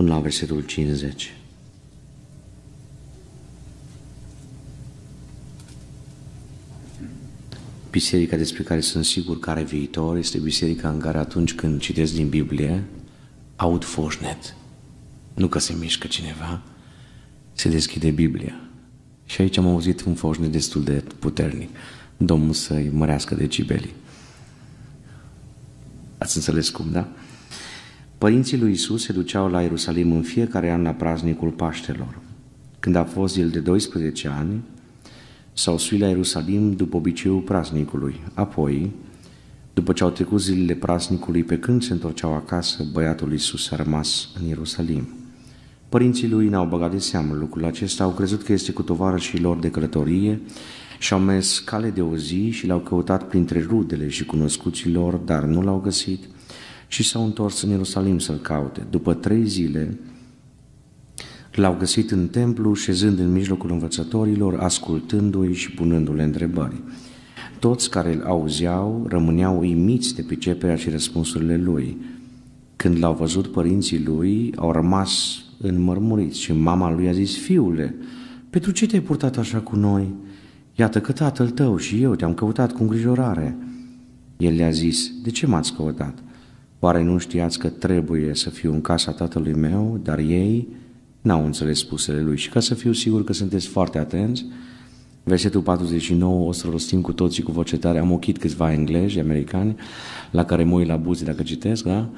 până la versetul 50. Biserica despre care sunt sigur că are viitor este biserica în care atunci când citesc din Biblie, aud foșnet. Nu că se mișcă cineva, se deschide Biblia. Și aici am auzit un foșnet destul de puternic. Domnul să-i mărească decibelii. Ați înțeles cum, da? Părinții lui Isus se duceau la Ierusalim în fiecare an la praznicul Paștelor. Când a fost el de 12 ani, s-au suit la Ierusalim după obiceiul praznicului. Apoi, după ce au trecut zilele praznicului, pe când se întorceau acasă, băiatul Isus a rămas în Ierusalim. Părinții lui n-au băgat de seamă lucrul acesta, au crezut că este cu tovarășii lor de călătorie și-au mers cale de o zi și l-au căutat printre rudele și cunoscuții lor, dar nu l-au găsit – și s-au întors în Ierusalim să-l caute. După trei zile l-au găsit în templu, șezând în mijlocul învățătorilor, ascultându-i și punându-le întrebări. Toți care îl auzeau rămâneau uimiți de priceperea și răspunsurile lui. Când l-au văzut părinții lui, au rămas înmărmuriți și mama lui a zis, Fiule, pentru ce te-ai purtat așa cu noi? Iată că tatăl tău și eu te-am căutat cu îngrijorare. El le-a zis, de ce m-ați căutat? Oare nu știați că trebuie să fiu în casa tatălui meu, dar ei n-au înțeles spusele lui. Și ca să fiu sigur că sunteți foarte atenți, versetul 49, o să rostim cu toții cu voce tare. Am ochit câțiva englezi, americani, la care mă uit la buzi dacă citesc, da?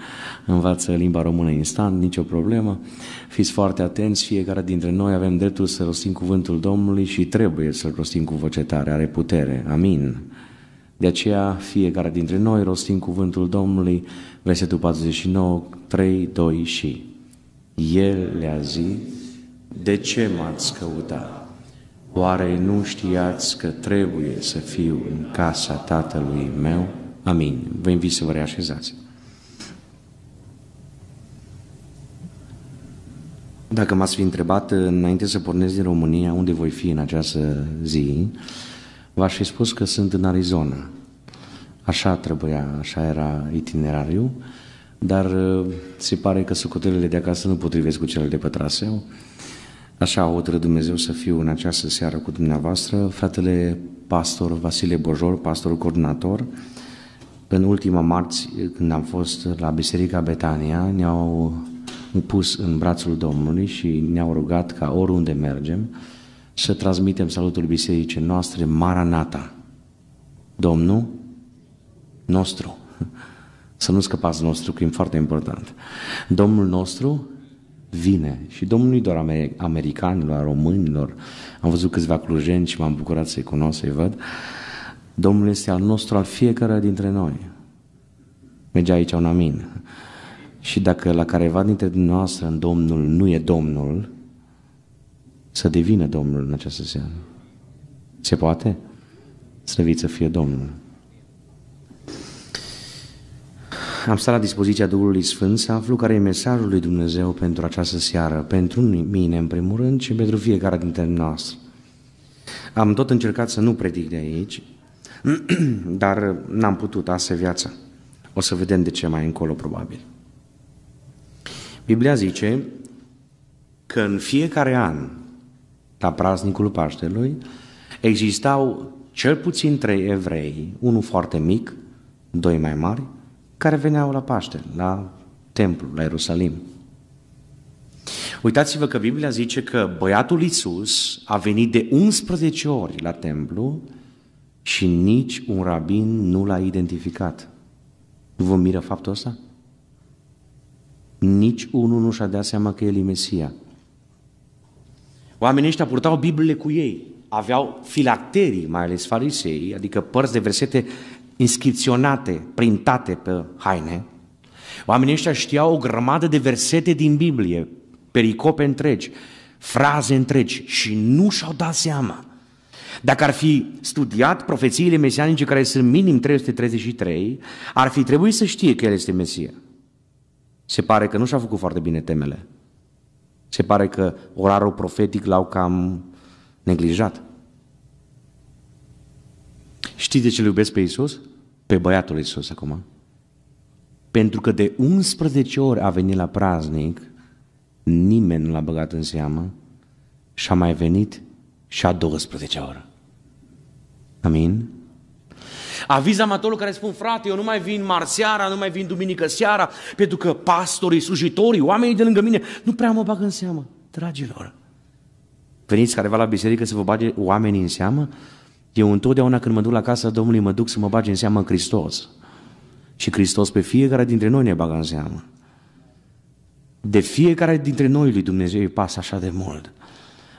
Învață limba română instant, nicio problemă. Fiți foarte atenți, fiecare dintre noi avem dreptul să rostim cuvântul Domnului și trebuie să-l rostim cu voce tare, are putere. Amin. De aceea, fiecare dintre noi rostim cuvântul Domnului Versetul 49, 3, 2 și El le-a zis, de ce m-ați căutat? Oare nu știați că trebuie să fiu în casa tatălui meu? Amin. Vă invit să vă reașezați. Dacă m-ați fi întrebat înainte să pornesc din România unde voi fi în această zi, v-aș fi spus că sunt în Arizona. Așa trebuia, așa era itinerariul, dar uh, se pare că socotelele de acasă nu potrivesc cu cele de pe traseu. Așa a hotărât Dumnezeu să fiu în această seară cu dumneavoastră, fratele pastor Vasile Bojor, pastorul coordonator. În ultima marți, când am fost la Biserica Betania, ne-au pus în brațul Domnului și ne-au rugat ca oriunde mergem să transmitem salutul bisericii noastre, Maranata. Domnul nostru. Să nu scăpați nostru, că e foarte important. Domnul nostru vine și Domnul nu doar americanilor, românilor. Am văzut câțiva clujeni și m-am bucurat să-i cunosc, să-i văd. Domnul este al nostru, al fiecare dintre noi. Merge aici un amin. Și dacă la careva dintre dumneavoastră în Domnul nu e Domnul, să devină Domnul în această seară. Se poate? Slăvit să fie Domnul. am stat la dispoziția Duhului Sfânt să aflu care e mesajul lui Dumnezeu pentru această seară, pentru mine în primul rând și pentru fiecare dintre noastre. Am tot încercat să nu predic de aici, dar n-am putut, asta e viața. O să vedem de ce mai încolo, probabil. Biblia zice că în fiecare an, la praznicul Paștelui, existau cel puțin trei evrei, unul foarte mic, doi mai mari, care veneau la Paște, la templu, la Ierusalim. Uitați-vă că Biblia zice că băiatul Iisus a venit de 11 ori la templu și nici un rabin nu l-a identificat. Nu vă miră faptul ăsta? Nici unul nu și-a dat seama că el e Mesia. Oamenii ăștia purtau Biblie cu ei, aveau filacterii, mai ales farisei, adică părți de versete inscripționate, printate pe haine, oamenii ăștia știau o grămadă de versete din Biblie, pericope întregi, fraze întregi și nu și-au dat seama. Dacă ar fi studiat profețiile mesianice care sunt minim 333, ar fi trebuit să știe că el este Mesia. Se pare că nu și-a făcut foarte bine temele. Se pare că orarul profetic l-au cam neglijat. Știi de ce îl iubesc pe Isus? Pe băiatul Isus acum. Pentru că de 11 ori a venit la praznic, nimeni nu l-a băgat în seamă și a mai venit și a 12 oră. Amin? Aviz amatorul care spun, frate, eu nu mai vin marți seara, nu mai vin duminică seara, pentru că pastorii, slujitorii, oamenii de lângă mine, nu prea mă bag în seamă. Dragilor, veniți careva la biserică să vă bage oamenii în seamă? Eu întotdeauna când mă duc la casa Domnului, mă duc să mă bage în seamă în Hristos. Și Hristos pe fiecare dintre noi ne bagă în seamă. De fiecare dintre noi lui Dumnezeu îi pasă așa de mult.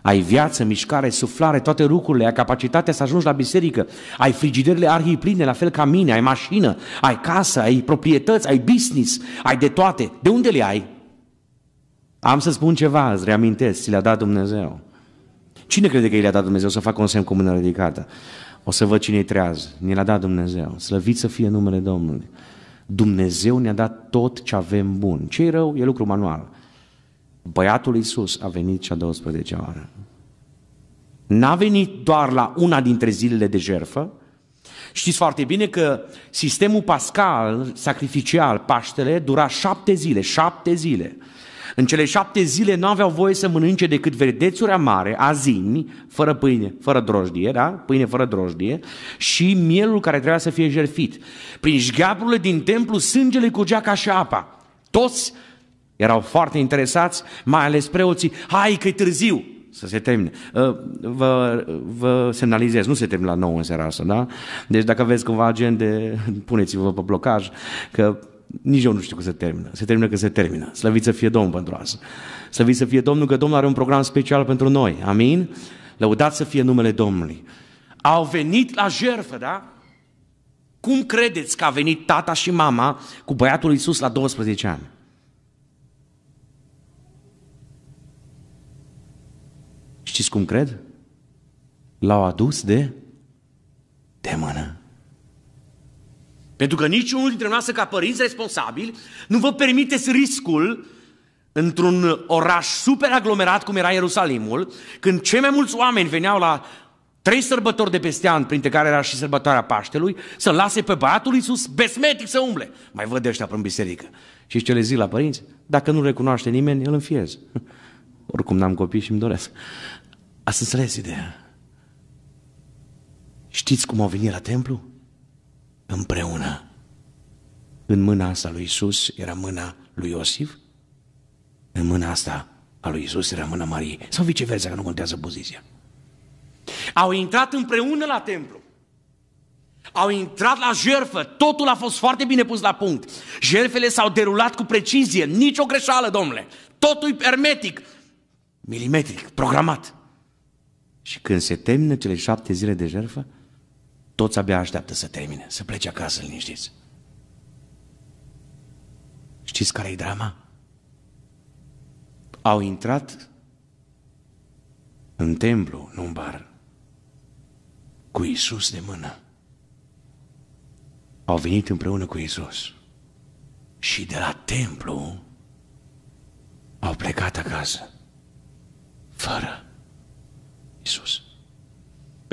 Ai viață, mișcare, suflare, toate lucrurile, ai capacitatea să ajungi la biserică, ai frigiderile arhii pline, la fel ca mine, ai mașină, ai casă, ai proprietăți, ai business, ai de toate. De unde le ai? Am să spun ceva, îți reamintesc, ți le-a dat Dumnezeu. Cine crede că i a dat Dumnezeu să facă un semn cu mâna ridicată? O să văd cine-i treaz. ne l-a dat Dumnezeu. Slăvit să fie numele Domnului. Dumnezeu ne-a dat tot ce avem bun. Ce-i rău? E lucru manual. Băiatul Iisus a venit cea 12 oară. N-a venit doar la una dintre zilele de jerfă. Știți foarte bine că sistemul pascal, sacrificial, Paștele, dura șapte zile, șapte zile. În cele șapte zile nu aveau voie să mănânce decât verdețuri amare, azini, fără pâine, fără drojdie, da? Pâine fără drojdie și mielul care trebuia să fie jerfit. Prin șgheapurile din templu sângele curgea ca și apa. Toți erau foarte interesați, mai ales preoții. Hai că e târziu! să se termine. Ă, vă, vă semnalizez, nu se termină la 9 în seara asta, da? Deci dacă aveți cumva agende, puneți-vă pe blocaj, că nici eu nu știu când se termină. Se termină că se termină. Slăvit să fie Domn, pentru asta. Slăvit să fie Domnul că Domnul are un program special pentru noi. Amin? Lăudați să fie numele Domnului. Au venit la jertfă, da? Cum credeți că a venit tata și mama cu băiatul Iisus la 12 ani? Știți cum cred? L-au adus de de mână. Pentru că niciunul dintre noastre ca părinți responsabili nu vă permiteți riscul într-un oraș super aglomerat cum era Ierusalimul, când cei mai mulți oameni veneau la trei sărbători de peste an, printre care era și sărbătoarea Paștelui, să lase pe băiatul Iisus besmetic să umble. Mai văd de ăștia în biserică. Și ce le zic la părinți? Dacă nu recunoaște nimeni, îl înfiez. Oricum n-am copii și îmi doresc. Ați înțeles ideea? Știți cum au venit la templu? împreună. În mâna asta lui Isus era mâna lui Iosif, în mâna asta a lui Isus era mâna Mariei. Sau viceversa, că nu contează poziția. Au intrat împreună la templu. Au intrat la jerfă, totul a fost foarte bine pus la punct. Jerfele s-au derulat cu precizie, nicio greșeală, domnule. Totul e hermetic, milimetric, programat. Și când se termină cele șapte zile de jerfă, toți abia așteaptă să termine, să plece acasă liniștiți. Știți care e drama? Au intrat în templu, nu în bar, cu Isus de mână. Au venit împreună cu Isus și de la templu au plecat acasă, fără Isus.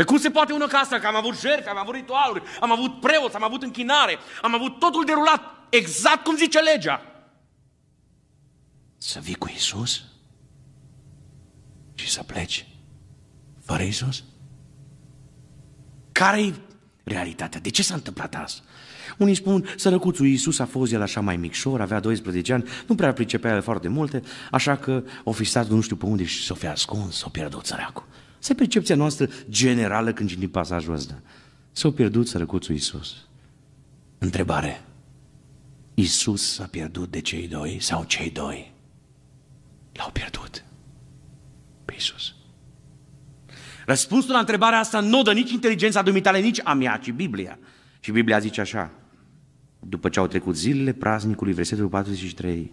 De cum se poate una ca asta? Că am avut jertfe, am avut ritualuri, am avut preoți, am avut închinare, am avut totul derulat exact cum zice legea. Să vii cu Isus și să pleci fără Isus? Care-i realitatea? De ce s-a întâmplat asta? Unii spun, sărăcuțul Iisus a fost el așa mai micșor, avea 12 ani, nu prea pricepea el foarte multe, așa că o fi stat nu știu pe unde și s-o fi ascuns, s-o pierdut săracul. Asta e percepția noastră generală când citim pasajul ăsta. S-au pierdut sărăcuțul Iisus. Întrebare. Iisus s-a pierdut de cei doi sau cei doi l-au pierdut pe Iisus? Răspunsul la întrebarea asta nu dă nici inteligența dumitale, nici a mea, ci Biblia. Și Biblia zice așa, după ce au trecut zilele praznicului, versetul 43,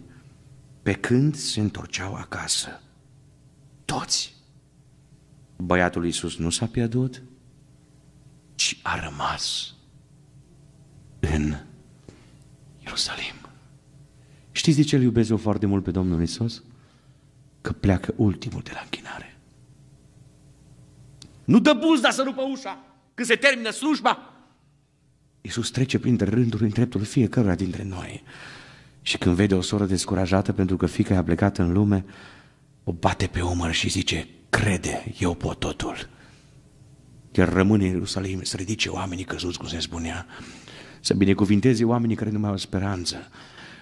pe când se întorceau acasă, toți băiatul Iisus nu s-a pierdut, ci a rămas în Ierusalim. Știți de ce îl iubesc eu foarte mult pe Domnul Iisus? Că pleacă ultimul de la închinare. Nu dă buzda să rupă ușa când se termină slujba. Iisus trece printre rânduri în dreptul fiecăruia dintre noi. Și când vede o soră descurajată pentru că fica a plecat în lume, o bate pe umăr și zice, crede, eu pot totul. Chiar rămâne în Ierusalim, să ridice oamenii căzuți, cum se spunea, să binecuvinteze oamenii care nu mai au speranță.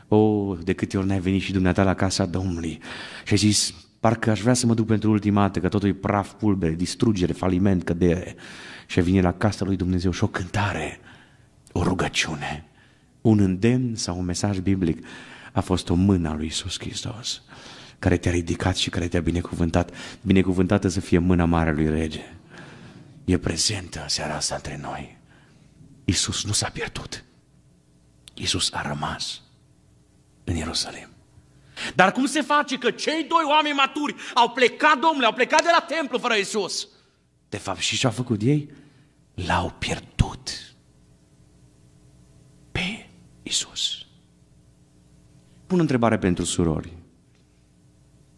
O, oh, de câte ori n-ai venit și dumneata la casa Domnului și ai zis, parcă aș vrea să mă duc pentru ultima dată, că totul e praf, pulbere, distrugere, faliment, cădere. Și ai venit la casa lui Dumnezeu și o cântare, o rugăciune, un îndemn sau un mesaj biblic a fost o mână a lui Iisus Hristos care te-a ridicat și care te-a binecuvântat. Binecuvântată să fie mâna mare lui Rege. E prezentă seara asta între noi. Iisus nu s-a pierdut. Iisus a rămas în Ierusalim. Dar cum se face că cei doi oameni maturi au plecat, domnule, au plecat de la templu fără Iisus? De fapt, și ce-au făcut ei? L-au pierdut pe Iisus. Pun întrebare pentru surori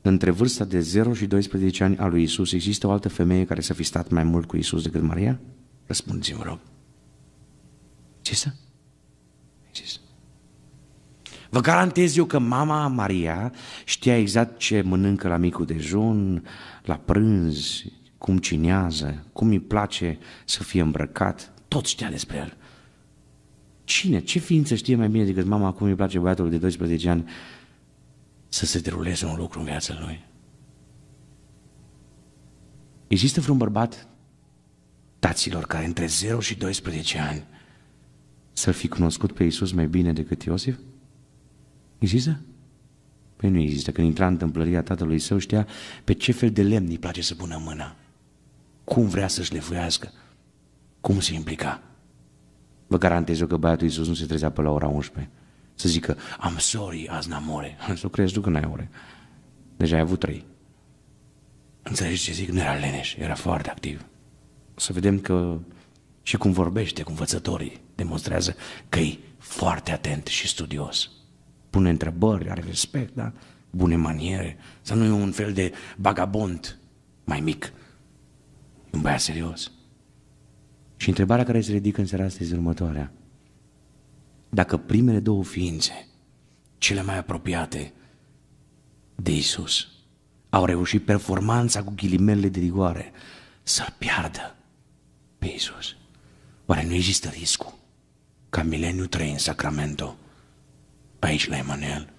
între vârsta de 0 și 12 ani a lui Isus, există o altă femeie care să fi stat mai mult cu Isus decât Maria? Răspundeți-mi, rog. Există? Există. Vă garantez eu că mama Maria știa exact ce mănâncă la micul dejun, la prânz, cum cinează, cum îi place să fie îmbrăcat, tot știa despre el. Cine, ce ființă știe mai bine decât mama cum îi place băiatul de 12 ani să se deruleze un lucru în viața lui. Există vreun bărbat, taților, care între 0 și 12 ani să fi cunoscut pe Iisus mai bine decât Iosif? Există? Păi nu există. Când intra în întâmplăria tatălui său, știa pe ce fel de lemn îi place să pună mâna. Cum vrea să-și lefuiască. Cum se implica. Vă garantez eu că băiatul Iisus nu se trezea pe la ora 11 să zică I'm sorry, azi n-am ore. Să crezi tu că n-ai ore. Deja ai avut trei. Înțelegi ce zic? Nu era leneș, era foarte activ. Să vedem că și cum vorbește cu învățătorii demonstrează că e foarte atent și studios. Pune întrebări, are respect, da? bune maniere, să nu e un fel de vagabond mai mic. E un băiat serios. Și întrebarea care se ridică în seara asta este următoarea dacă primele două ființe, cele mai apropiate de Isus, au reușit performanța cu ghilimele de rigoare să-L piardă pe Isus. Oare nu există riscul ca mileniu trei în Sacramento, aici la Emanuel,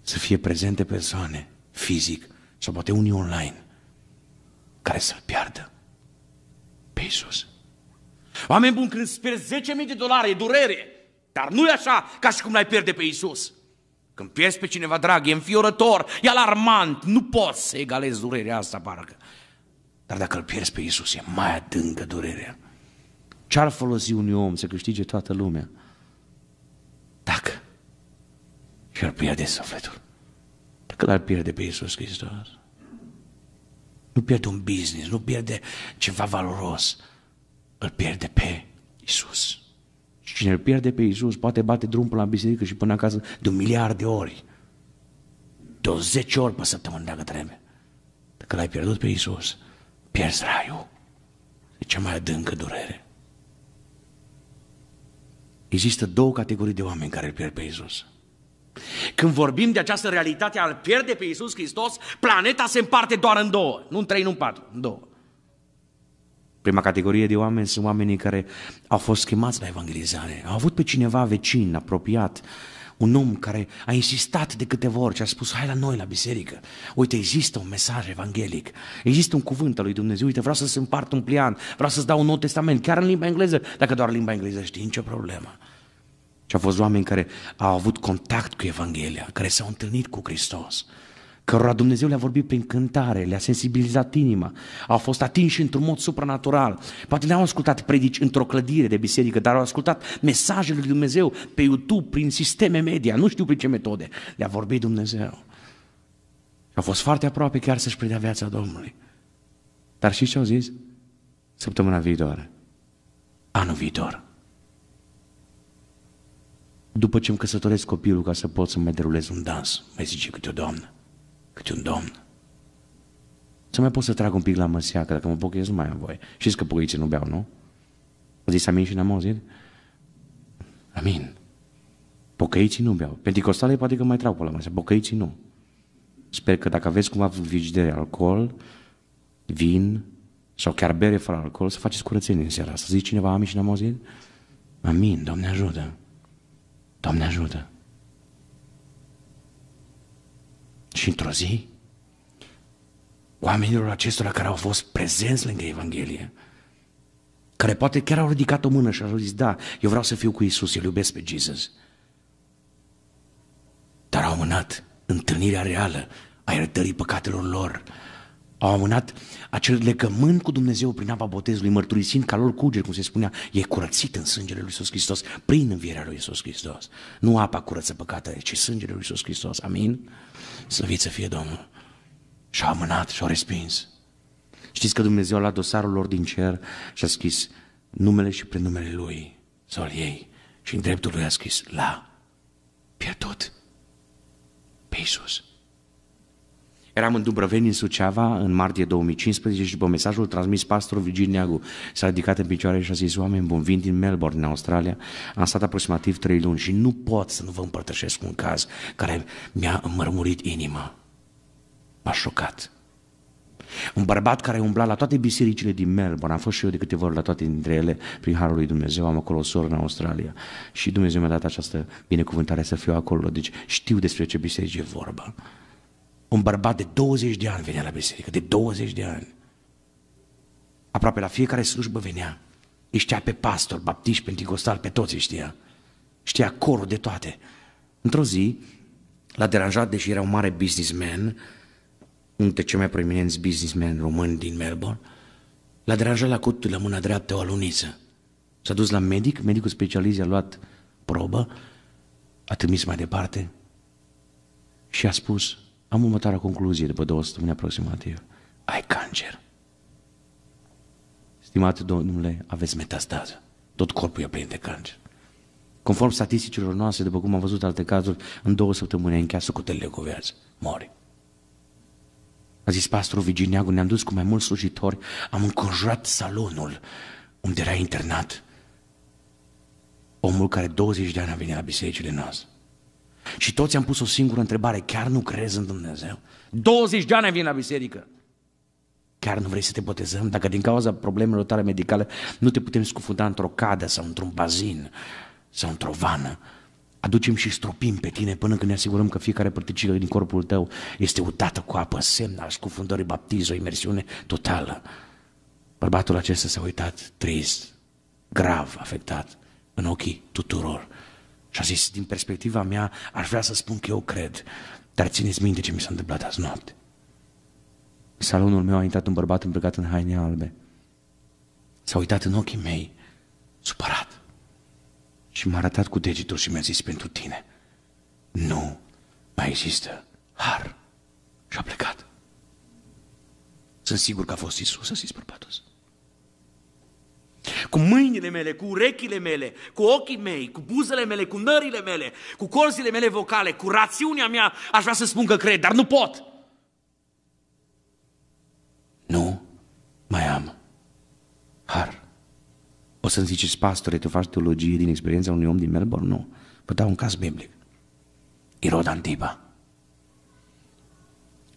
să fie prezente persoane fizic sau poate unii online care să-L piardă pe Isus? Oameni buni, când pierzi 10.000 de dolari, e durere. Dar nu e așa ca și cum l-ai pierde pe Isus. Când pierzi pe cineva drag, e înfiorător, e alarmant, nu poți să egalezi durerea asta, parcă. Dar dacă îl pierzi pe Isus, e mai adâncă durerea. Ce-ar folosi unui om să câștige toată lumea? Dacă și-ar pierde sufletul. Dacă l-ar pierde pe Isus Hristos. Nu pierde un business, nu pierde ceva valoros. Îl pierde pe Isus. Cine îl pierde pe Iisus poate bate drum până la biserică și până acasă de un miliard de ori. De 10 ori pe săptămână dacă trebuie. Dacă l-ai pierdut pe Iisus, pierzi raiul. E cea mai adâncă durere. Există două categorii de oameni care îl pierd pe Iisus. Când vorbim de această realitate al pierde pe Iisus Hristos, planeta se împarte doar în două. Nu în trei, nu în patru, în două. Prima categorie de oameni sunt oamenii care au fost chemați la evangelizare, au avut pe cineva vecin, apropiat, un om care a insistat de câteva ori și a spus, hai la noi la biserică, uite, există un mesaj evanghelic, există un cuvânt al lui Dumnezeu, uite, vreau să-ți împart un plian, vreau să-ți dau un nou testament, chiar în limba engleză, dacă doar limba engleză știi, nicio problemă. Și au fost oameni care au avut contact cu Evanghelia, care s-au întâlnit cu Hristos cărora Dumnezeu le-a vorbit prin cântare, le-a sensibilizat inima, au fost atinși într-un mod supranatural. Poate n-au ascultat predici într-o clădire de biserică, dar au ascultat mesajele lui Dumnezeu pe YouTube, prin sisteme media, nu știu prin ce metode. Le-a vorbit Dumnezeu. Au fost foarte aproape chiar să-și predea viața Domnului. Dar și ce au zis? Săptămâna viitoare. Anul viitor. După ce îmi căsătoresc copilul ca să pot să mă derulez un dans, mai zice câte o doamnă câte un domn. Să mai pot să trag un pic la că dacă mă pochez, nu mai am voie. Știți că poliții nu beau, nu? A zis amin și n-am auzit? Amin. Pocăiții nu beau. Pentecostalii poate că mai trag pe la măsia, pocăiții nu. Sper că dacă aveți cumva vigidere alcool, vin sau chiar bere fără alcool, să faceți curățenie în seara Să zici cineva amin și n-am auzit? Amin, Doamne ajută! Doamne ajută! Și într-o zi, oamenilor acestora care au fost prezenți lângă Evanghelie, care poate chiar au ridicat o mână și au zis, da, eu vreau să fiu cu Isus, eu iubesc pe Jesus. Dar au mânat întâlnirea reală a iertării păcatelor lor, au amânat acel legământ cu Dumnezeu prin apa botezului, mărturisind ca lor cuger, cum se spunea, e curățit în sângele lui Iisus Hristos, prin învierea lui Iisus Hristos. Nu apa curăță păcată, ci sângele lui Iisus Hristos. Amin? Slăvit să fie Domnul. Și-au amânat, și-au respins. Știți că Dumnezeu a luat dosarul lor din cer și a scris numele și prenumele lui sau ei și în dreptul lui a scris la pierdut pe Iisus. Eram în Dubrăveni, în Suceava, în martie 2015 și după mesajul transmis pastorul Virgil Neagu s-a ridicat în picioare și a zis, oameni buni, vin din Melbourne, în Australia, am stat aproximativ 3 luni și nu pot să nu vă împărtășesc un caz care mi-a mărmurit inima. M-a șocat. Un bărbat care umbla la toate bisericile din Melbourne, am fost și eu de câteva ori la toate dintre ele, prin Harul lui Dumnezeu, am acolo o soră în Australia și Dumnezeu mi-a dat această binecuvântare să fiu acolo, deci știu despre ce biserici e vorba. Un bărbat de 20 de ani venea la biserică, de 20 de ani. Aproape la fiecare slujbă venea. Îi știa pe pastor, baptiști, pentecostal, pe toți îi știa. Știa corul de toate. Într-o zi, l-a deranjat, deși era un mare businessman, unul dintre cei mai proeminenți businessmen români din Melbourne, l-a deranjat la cutul la mâna dreaptă o aluniță. S-a dus la medic, medicul specializat a luat probă, a trimis mai departe și a spus am următoarea concluzie după două săptămâni aproximativ. Ai cancer. Stimate domnule, aveți metastază. Tot corpul e plin de cancer. Conform statisticilor noastre, după cum am văzut alte cazuri, în două săptămâni ai încheiat sucutele cu viață. Mori. A zis pastorul Vigineagu, ne-am dus cu mai mulți slujitori, am înconjurat salonul unde era internat omul care 20 de ani a venit la bisericile noastre. Și toți am pus o singură întrebare, chiar nu crezi în Dumnezeu? 20 de ani vin la biserică. Chiar nu vrei să te botezăm? Dacă din cauza problemelor tale medicale nu te putem scufunda într-o cadă sau într-un bazin sau într-o vană, aducem și stropim pe tine până când ne asigurăm că fiecare părticică din corpul tău este udată cu apă, semn al scufundării, baptiz, o imersiune totală. Bărbatul acesta s-a uitat trist, grav, afectat, în ochii tuturor și a zis, din perspectiva mea, aș vrea să spun că eu cred, dar țineți minte ce mi s-a întâmplat azi noapte. Salonul meu a intrat un bărbat îmbrăcat în haine albe. S-a uitat în ochii mei, supărat. Și m-a arătat cu degetul și mi-a zis pentru tine, nu mai există har. Și a plecat. Sunt sigur că a fost Isus, a zis bărbatul ăsta cu mâinile mele, cu urechile mele, cu ochii mei, cu buzele mele, cu nările mele, cu corzile mele vocale, cu rațiunea mea, aș vrea să spun că cred, dar nu pot. Nu mai am har. O să-mi ziceți, pastore, tu faci teologie din experiența unui om din Melbourne? Nu. Vă dau un caz biblic. Irod Antipa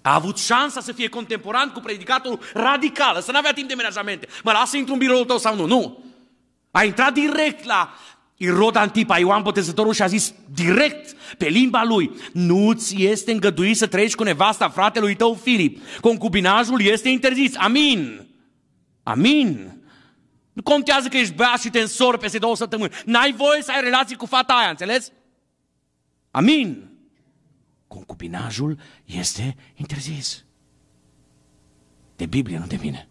a avut șansa să fie contemporan cu predicatorul radical, să nu avea timp de menajamente. Mă lasă intru în biroul tău sau nu? Nu. A intrat direct la Irod Antipa, Ioan Botezătorul și a zis direct pe limba lui, nu ți este îngăduit să trăiești cu nevasta fratelui tău Filip. Concubinajul este interzis. Amin. Amin. Nu contează că ești beat și te însori peste două săptămâni. N-ai voie să ai relații cu fata aia, înțeles? Amin. Concubinajul este interzis. De Biblie, nu de mine.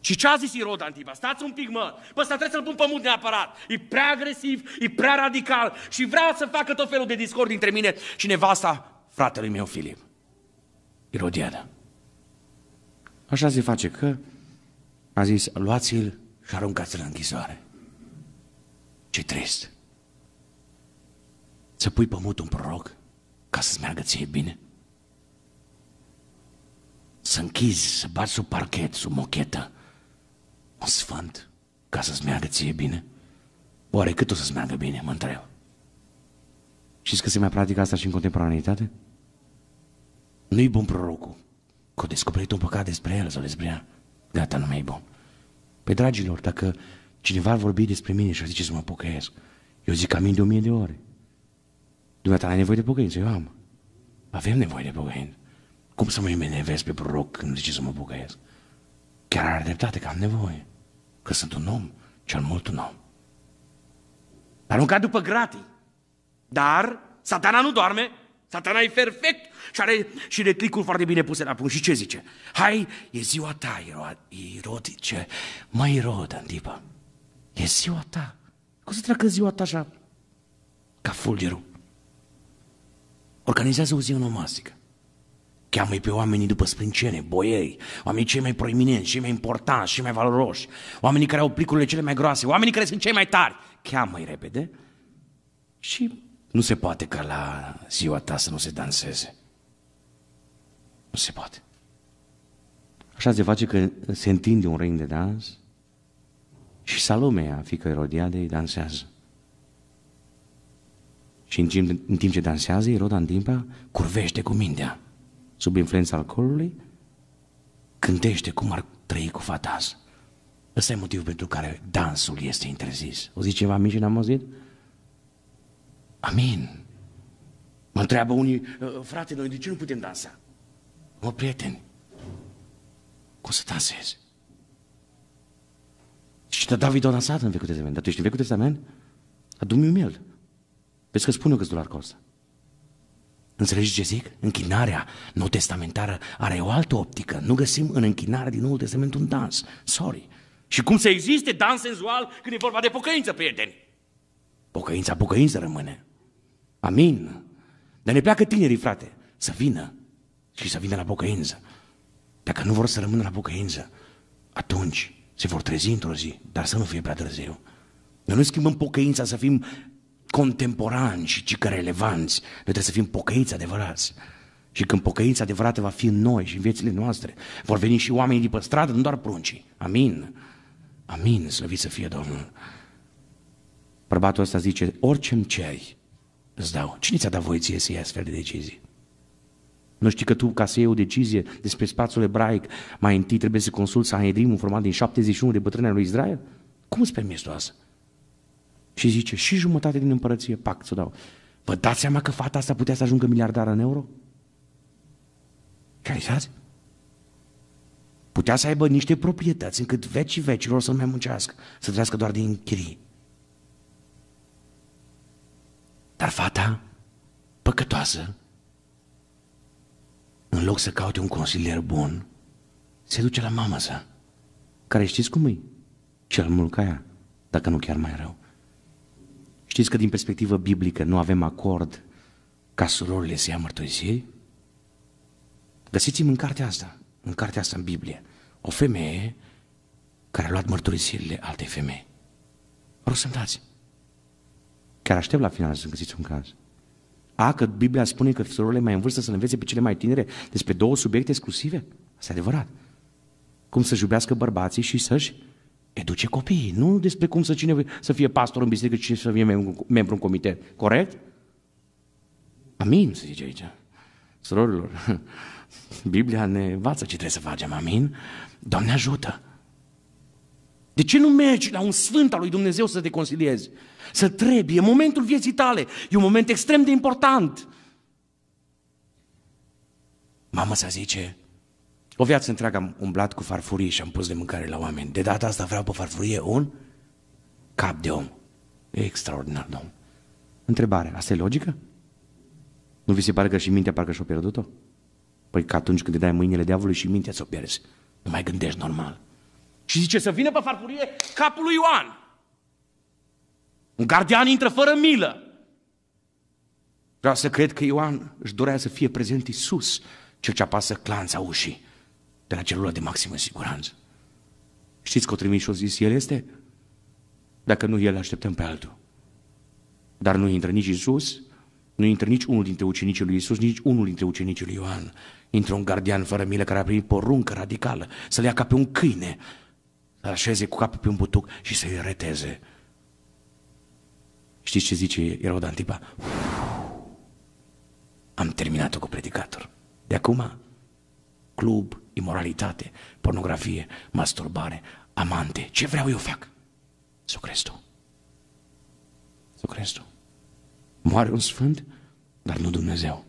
Și ce a zis Irod Antipa? Stați un pic, mă! Păi să trebuie să-l pun pământ neapărat! E prea agresiv, e prea radical și vrea să facă tot felul de discord dintre mine și nevasta fratelui meu Filip. Irodiada. Așa se face că a zis, luați-l și aruncați-l în închisoare. Ce trist! Să pui pământ un proroc ca să-ți meargă ție bine? Să închizi, să bați sub parchet, sub mochetă, un sfânt, ca să-ți meargă ție bine? Oare cât o să-ți meargă bine, mă întreb. Știți că se mai practică asta și în contemporaneitate? Nu-i bun prorocul. Că a descoperit un păcat despre el sau despre ea. Gata, nu mai e bun. Pe păi, dragilor, dacă cineva ar vorbi despre mine și a zice să mă pocăiesc, eu zic amin de o mie de ore. Dumneata, ai nevoie de pocăință, eu am. Avem nevoie de pocăință. Cum să mă imenevezi pe proroc când zice să mă pocăiesc? Chiar are dreptate că am nevoie. Că sunt un om, cel mult un om. Aruncat după gratii. Dar satana nu doarme, satana e perfect și are și retricul foarte bine puse la punct. Și ce zice? Hai, e ziua ta, Irod, Irod ce? Mă, Irod, e ziua ta. Cum să treacă ziua ta așa ca fulgerul? organizează o zi onomastică. Cheamă-i pe oamenii după sprâncene, boieri, oamenii cei mai proeminenți, cei mai importanți, cei mai valoroși, oamenii care au plicurile cele mai groase, oamenii care sunt cei mai tari. Cheamă-i repede și nu se poate ca la ziua ta să nu se danseze. Nu se poate. Așa se face că se întinde un ring de dans și Salomea, fică Erodiadei, dansează. Și în timp, în timp ce dansează, în Antipa curvește cu mintea. Sub influența alcoolului, cântește cum ar trăi cu fata asta. Ăsta e motivul pentru care dansul este interzis. O zice ceva mici n-am auzit? Amin. Mă întreabă unii, ă, frate, noi de ce nu putem dansa? Mă, prieteni, cum să dansezi? Și David a dansat în Vecul Testament. Dar tu ești în Vecul Testament? Adu-mi un miel. Vezi că eu câți dolari costă. Înțelegi ce zic? Închinarea nou testamentară are o altă optică. Nu găsim în închinarea din Noul Testament un dans. Sorry. Și cum să existe dans senzual când e vorba de pocăință, prieteni? Pocăința, pocăință rămâne. Amin. Dar ne pleacă tinerii, frate, să vină și să vină la pocăință. Dacă nu vor să rămână la pocăință, atunci se vor trezi într-o zi, dar să nu fie prea târziu. Noi nu schimbăm pocăința să fim contemporani și cică relevanți. Noi trebuie să fim pocăiți adevărați. Și când pocăința adevărată va fi în noi și în viețile noastre, vor veni și oamenii de pe stradă, nu doar pruncii. Amin. Amin, slăvit să fie Domnul. Bărbatul ăsta zice, orice îmi ceri, îți dau. Cine ți-a dat voie ție să iei astfel de decizii? Nu știi că tu, ca să iei o decizie despre spațiul ebraic, mai întâi trebuie să consulți Sanhedrimul format din 71 de bătrâni lui Israel? Cum îți permiți tu asta? Și zice, și jumătate din împărăție, pact să dau. Vă dați seama că fata asta putea să ajungă miliardară în euro? Realizați? Putea să aibă niște proprietăți încât vecii vecilor să nu mai muncească, să trăiască doar din chirii. Dar fata, păcătoasă, în loc să caute un consilier bun, se duce la mama sa, care știți cum e? Cel mult ca ea, dacă nu chiar mai rău. Știți că din perspectivă biblică nu avem acord ca surorile să ia mărturisie? Găsiți-mi în cartea asta, în cartea asta în Biblie, o femeie care a luat mărturisirile altei femei. Vă rog să-mi dați. Chiar aștept la final să găsiți un caz. A, că Biblia spune că surorile mai în vârstă să le învețe pe cele mai tinere despre două subiecte exclusive? Asta e adevărat. Cum să-și iubească bărbații și să-și educe copiii, nu despre cum să, cine, să fie pastor în biserică, ci să fie membru, membru în comitet. Corect? Amin, se zice aici. Surorilor, Biblia ne învață ce trebuie să facem, amin? Doamne ajută! De ce nu mergi la un sfânt al lui Dumnezeu să te conciliezi? Să trebuie, e momentul vieții tale, e un moment extrem de important. Mama să zice, o viață întreagă am umblat cu farfurie și am pus de mâncare la oameni. De data asta vreau pe farfurie un cap de om. E extraordinar, domn. Întrebare, asta e logică? Nu vi se pare că și mintea parcă și-o pierdut-o? Păi că atunci când te dai mâinile diavolului și mintea ți-o pierzi. Nu mai gândești normal. Și zice să vină pe farfurie capul lui Ioan. Un gardian intră fără milă. Vreau să cred că Ioan își dorea să fie prezent Iisus, cel ce apasă clanța ușii de la celula de maximă siguranță. Știți că o trimis și o zis, el este? Dacă nu, el așteptăm pe altul. Dar nu intră nici Isus, nu intră nici unul dintre ucenicii lui Isus, nici unul dintre ucenicii lui Ioan. Intră un gardian fără milă care a primit poruncă radicală să-l ia ca pe un câine, să-l așeze cu capul pe un butuc și să-i reteze. Știți ce zice Irod Antipa? am terminat-o cu predicator. De acum, club, imoralitate, pornografie, masturbare, amante. Ce vreau eu fac? Să crezi tu. Să crezi tu. Moare un sfânt, dar nu Dumnezeu.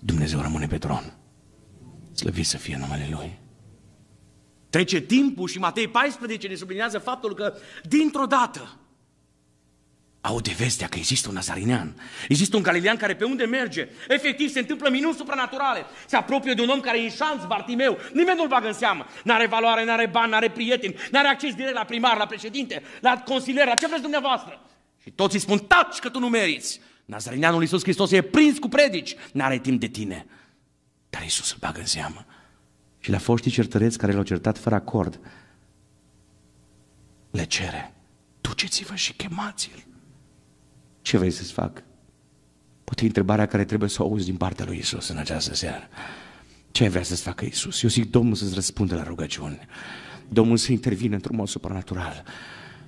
Dumnezeu rămâne pe tron. Slăvit să fie numele Lui. Trece timpul și Matei 14 ne sublinează faptul că dintr-o dată au de vestea că există un nazarinean, există un galilean care pe unde merge, efectiv se întâmplă minuni supranaturale, se apropie de un om care e în șanț, Bartimeu, nimeni nu-l bagă în seamă, n-are valoare, n-are bani, n-are prieteni, n-are acces direct la primar, la președinte, la consilier, la ce vreți dumneavoastră. Și toți îi spun, taci că tu nu meriți. Nazarineanul Iisus Hristos e prins cu predici, n-are timp de tine. Dar Iisus îl bagă în seamă. Și la foștii certăreți care l-au certat fără acord, le cere, duceți-vă și chemați-l. Ce vrei să-ți fac? Poate e întrebarea care trebuie să o auzi din partea lui Isus în această seară. Ce vrea să-ți facă Isus? Eu zic, Domnul să-ți răspundă la rugăciuni. Domnul să intervine într-un mod supranatural.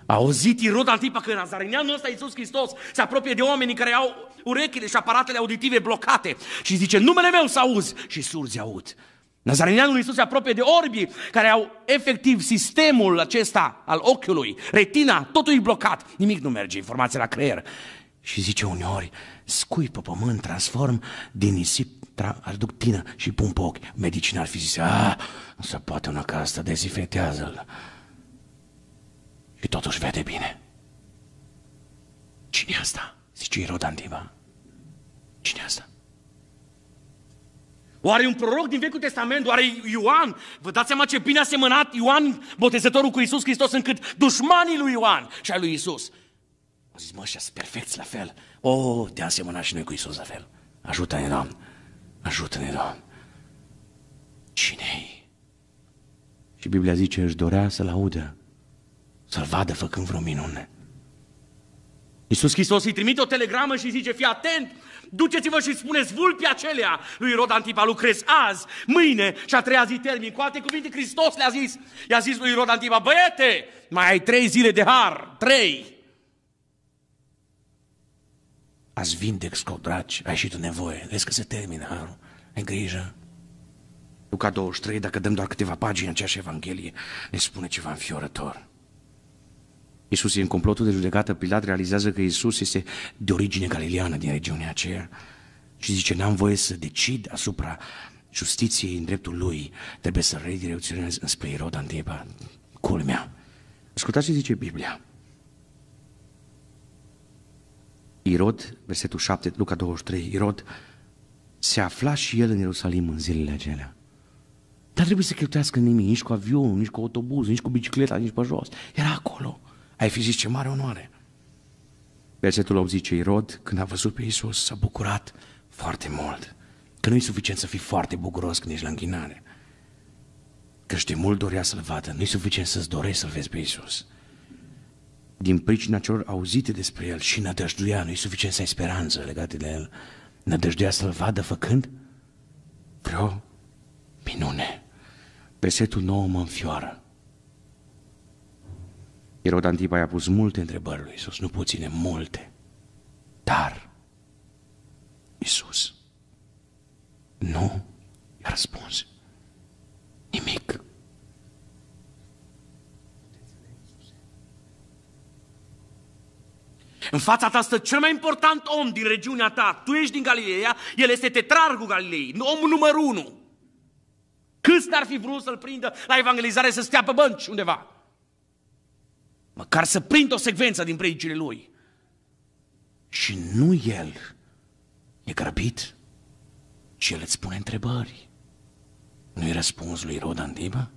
A auzit Irod tipa că Nazarineanul ăsta Iisus Hristos se apropie de oamenii care au urechile și aparatele auditive blocate și zice, numele meu să auzi și surzi aud. Nazarineanul Iisus se apropie de orbi care au efectiv sistemul acesta al ochiului, retina, totul e blocat, nimic nu merge, informația la creier. Și zice uneori, scui pe pământ, transform din nisip, tra- aduc tină și pun pe ochi. Medicina ar fi zis, a, ah, nu se poate una ca asta, dezinfectează-l. Și totuși vede bine. Cine asta? Zice Irod Antipa. Cine asta? Oare un proroc din Vechiul Testament, oare Ioan? Vă dați seama ce bine a semănat Ioan, botezătorul cu Iisus Hristos, încât dușmanii lui Ioan și ai lui Iisus am zis, mă, ăștia sunt perfecți la fel. O, oh, te-am semănat și noi cu Isus la fel. Ajută-ne, Doamne. Ajută-ne, Doamne. Cine-i? Și Biblia zice, își dorea să-L audă, să-L vadă făcând vreo minune. Iisus Hristos îi trimite o telegramă și zice, fii atent, duceți-vă și spuneți vulpii acelea lui Rod Antipa, lucrez azi, mâine și a treia zi termin. Cu alte cuvinte, Hristos le-a zis, i-a zis lui Rod Antipa, băiete, mai ai trei zile de har, trei. Ați vindec scodraci, ai și tu nevoie, vezi că se termină harul, ai grijă. Luca 23, dacă dăm doar câteva pagini în aceeași Evanghelie, ne spune ceva înfiorător. Iisus e în complotul de judecată, Pilat realizează că Iisus este de origine galileană din regiunea aceea și zice, n-am voie să decid asupra justiției în dreptul lui, trebuie să redirecționez înspre Irod Antipa, culmea. Ascultați ce zice Biblia. Irod, versetul 7, Luca 23, Irod se afla și el în Ierusalim în zilele acelea. Dar trebuie să cheltuiască nimic, nici cu avionul, nici cu autobuz, nici cu bicicleta, nici pe jos. Era acolo. Ai fi zis ce mare onoare. Versetul 8 zice, Irod, când a văzut pe Isus, s-a bucurat foarte mult. Că nu e suficient să fii foarte bucuros când ești la închinare. Că de mult dorea să-L vadă, nu e suficient să-ți dorești să-L vezi pe Isus din pricina celor auzite despre el și nădăjduia, nu-i suficient să ai speranță legată de el, nădăjduia să-l vadă făcând vreo minune. Versetul nou mă înfioară. Erod Antipa i-a pus multe întrebări lui Isus, nu puține, multe. Dar Isus nu i-a răspuns nimic. În fața ta stă cel mai important om din regiunea ta. Tu ești din Galileea, el este tetrargul Galilei, omul numărul unu. Câți ar fi vrut să-l prindă la evangelizare să stea pe bănci undeva? Măcar să prindă o secvență din predicile lui. Și nu el e grăbit, ci el îți spune întrebări. Nu-i răspuns lui Rodan Diba?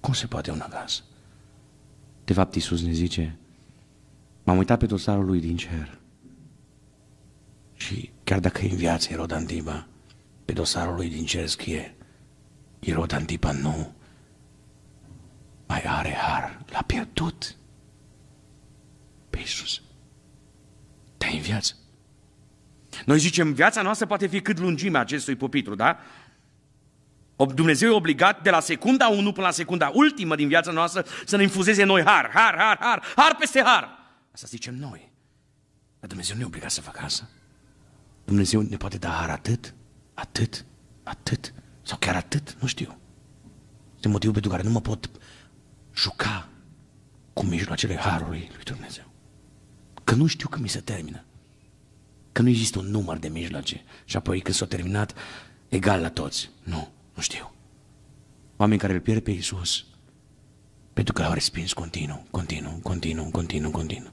Cum se poate un agaz? De fapt, Iisus ne zice, M-am uitat pe dosarul lui din cer. Și chiar dacă e în viață Irod Antipa, pe dosarul lui din cer scrie Irod Antipa nu mai are har, l-a pierdut pe Iisus. te în viață. Noi zicem, viața noastră poate fi cât lungimea acestui pupitru, da? Dumnezeu e obligat de la secunda 1 până la secunda ultimă din viața noastră să ne infuzeze noi har, har, har, har, har peste har. Asta zicem noi. Dar Dumnezeu nu e obligat să facă asta. Dumnezeu ne poate da har atât, atât, atât, sau chiar atât, nu știu. Este motivul pentru care nu mă pot juca cu mijloacele harului lui Dumnezeu. Că nu știu când mi se termină. Că nu există un număr de mijloace și apoi când s-a terminat, egal la toți. Nu, nu știu. Oameni care îl pierd pe Iisus pentru că l-au respins continuu, continuu, continuu, continuu, continuu.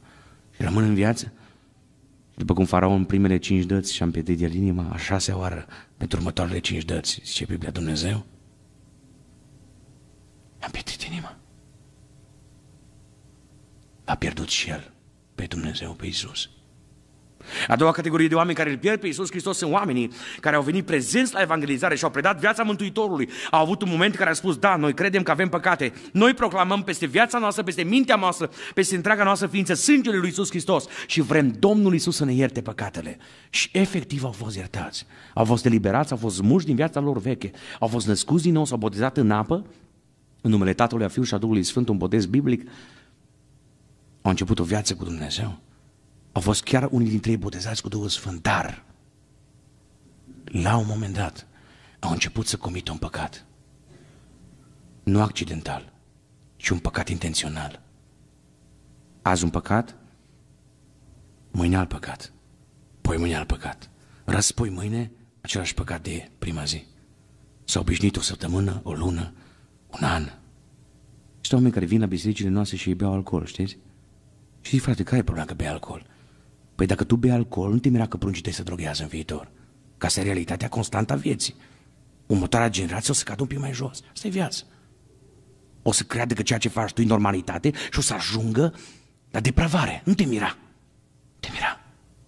Rămân în viață? După cum faraon în primele cinci dăți și-a împiedit el inima, a șasea oară, pentru următoarele cinci dăți, zice Biblia Dumnezeu, a împiedit inima. A pierdut și el pe Dumnezeu, pe Isus. A doua categorie de oameni care îl pierd pe Iisus Hristos sunt oamenii care au venit prezenți la evangelizare și au predat viața Mântuitorului. Au avut un moment care a spus, da, noi credem că avem păcate. Noi proclamăm peste viața noastră, peste mintea noastră, peste întreaga noastră ființă, sângele lui Iisus Hristos și vrem Domnul Iisus să ne ierte păcatele. Și efectiv au fost iertați. Au fost eliberați, au fost muși din viața lor veche. Au fost născuți din nou, s-au botezat în apă, în numele Tatălui, a Fiului și a Duhului Sfânt, un botez biblic. Au început o viață cu Dumnezeu au fost chiar unii dintre ei botezați cu Duhul Sfânt, dar la un moment dat au început să comită un păcat. Nu accidental, ci un păcat intențional. Azi un păcat, mâine alt păcat, poi mâine alt păcat. Răspoi mâine același păcat de prima zi. S-a obișnuit o săptămână, o lună, un an. Sunt oameni care vin la bisericile noastre și beau alcool, știți? Și zic, frate, care e problema că bei alcool? Păi dacă tu bei alcool, nu te mira că pruncii se droghează în viitor. Ca să realitatea constantă a vieții. Următoarea generație o să cadă un pic mai jos. Asta e viața. O să creadă că ceea ce faci tu e normalitate și o să ajungă la depravare. Nu te mira. Te mira.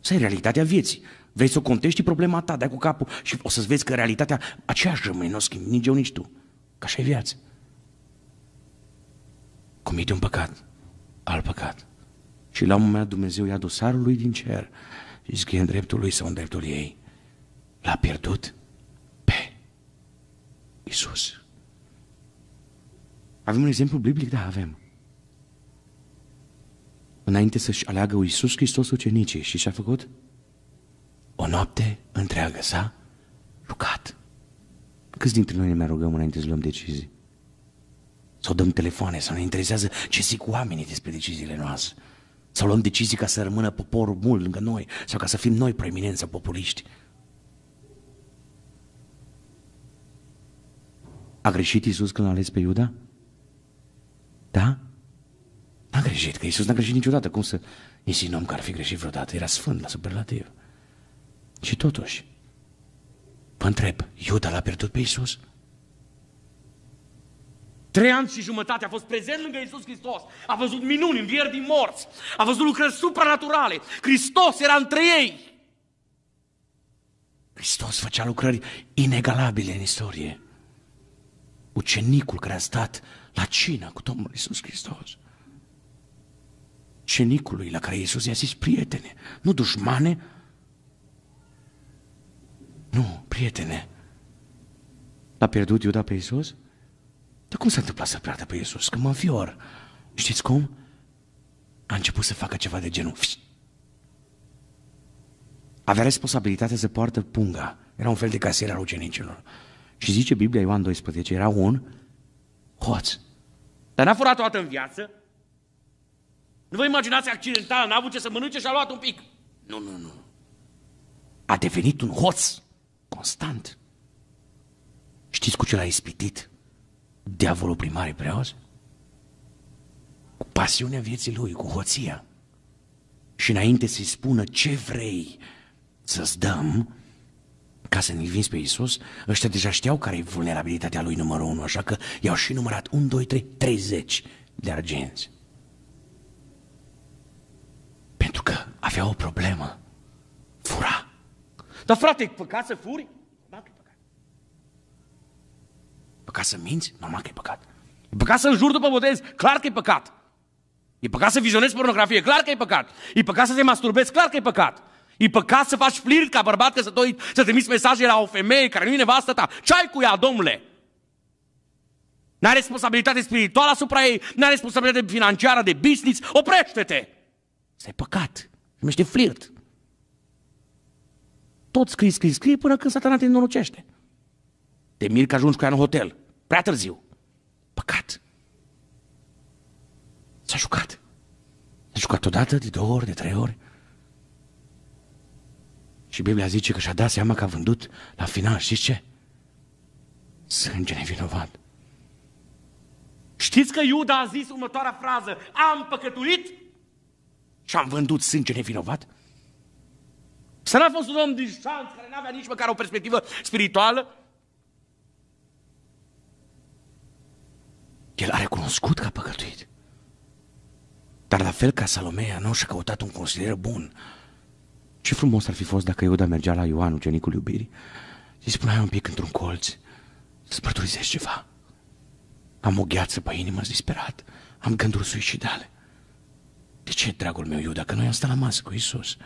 Asta e realitatea vieții. Vei să o contești problema ta, dai cu capul și o să vezi că realitatea aceeași rămâne, nu o schimbi nici eu, nici tu. Că așa e viața. Comite un păcat, Al păcat, și la un moment dat Dumnezeu ia dosarul lui din cer și scrie în dreptul lui sau în dreptul ei. L-a pierdut pe Isus. Avem un exemplu biblic? Da, avem. Înainte să-și aleagă Iisus Hristos ucenicii și ce-a făcut? O noapte întreagă s-a rugat. Câți dintre noi ne mai rugăm înainte să luăm decizii? Sau dăm telefoane, sau ne interesează ce zic oamenii despre deciziile noastre. Sau luăm decizii ca să rămână poporul mult lângă noi sau ca să fim noi preeminența populiști. A greșit Iisus când a ales pe Iuda? Da? N-a greșit, că Iisus n-a greșit niciodată. Cum să insinuăm că ar fi greșit vreodată? Era sfânt la superlativ. Și totuși, vă întreb, Iuda l-a pierdut pe Iisus? Trei ani și jumătate a fost prezent lângă Iisus Hristos. A văzut minuni, învieri din morți. A văzut lucrări supranaturale. Hristos era între ei. Hristos făcea lucrări inegalabile în istorie. Ucenicul care a stat la cină cu Domnul Iisus Hristos. Cenicului la care Iisus i-a zis prietene, nu dușmane, nu, prietene. L-a pierdut Iuda pe Iisus? Dar cum s-a întâmplat să piardă pe Iisus? Că mă fior, Știți cum? A început să facă ceva de genul. Avea responsabilitatea să poartă punga. Era un fel de casier al ucenicilor. Și zice Biblia Ioan 12, era un hoț. Dar n-a furat toată în viață. Nu vă imaginați accidental, n-a avut ce să mănânce și a luat un pic. Nu, nu, nu. A devenit un hoț constant. Știți cu ce l-a ispitit? Diavolul primar e preos? Cu pasiunea vieții lui, cu hoția. Și înainte să-i spună ce vrei să-ți dăm, ca să ne vinzi pe Iisus, ăștia deja știau care e vulnerabilitatea lui numărul 1, așa că i-au și numărat 1, 2, 3, 30 de argenți. Pentru că avea o problemă. Fura. Dar frate, e păcat să furi? păcat să minți? Normal că e păcat. E păcat să înjuri după botez? Clar că e păcat. E păcat să vizionezi pornografie? Clar că e păcat. E păcat să te masturbezi? Clar că e păcat. E păcat să faci flirt ca bărbat căsătorit, să trimiți mesaje la o femeie care nu e nevastă ta. Ce ai cu ea, domnule? N-ai responsabilitate spirituală asupra ei, n-ai responsabilitate financiară, de business, oprește-te! Să e păcat. Se numește flirt. Tot scrii, scrii, scrii până când satana te înnocește. Te miri că ajungi cu ea în hotel. Prea târziu. Păcat. S-a jucat. S-a jucat odată, de două ori, de trei ori. Și Biblia zice că și-a dat seama că a vândut la final, Și ce? Sânge nevinovat. Știți că Iuda a zis următoarea frază, am păcătuit și am vândut sânge nevinovat? Să n-a fost un om din șanț care n-avea nici măcar o perspectivă spirituală? El a recunoscut că a păcătuit. Dar la fel ca Salomea nu și-a căutat un consilier bun. Ce frumos ar fi fost dacă Iuda mergea la Ioan, ucenicul iubirii, și spunea un pic într-un colț, să-ți mărturisești ceva. Am o gheață pe inimă disperat, am gânduri suicidale. De ce, dragul meu Iuda, că noi am stat la masă cu Isus? Pe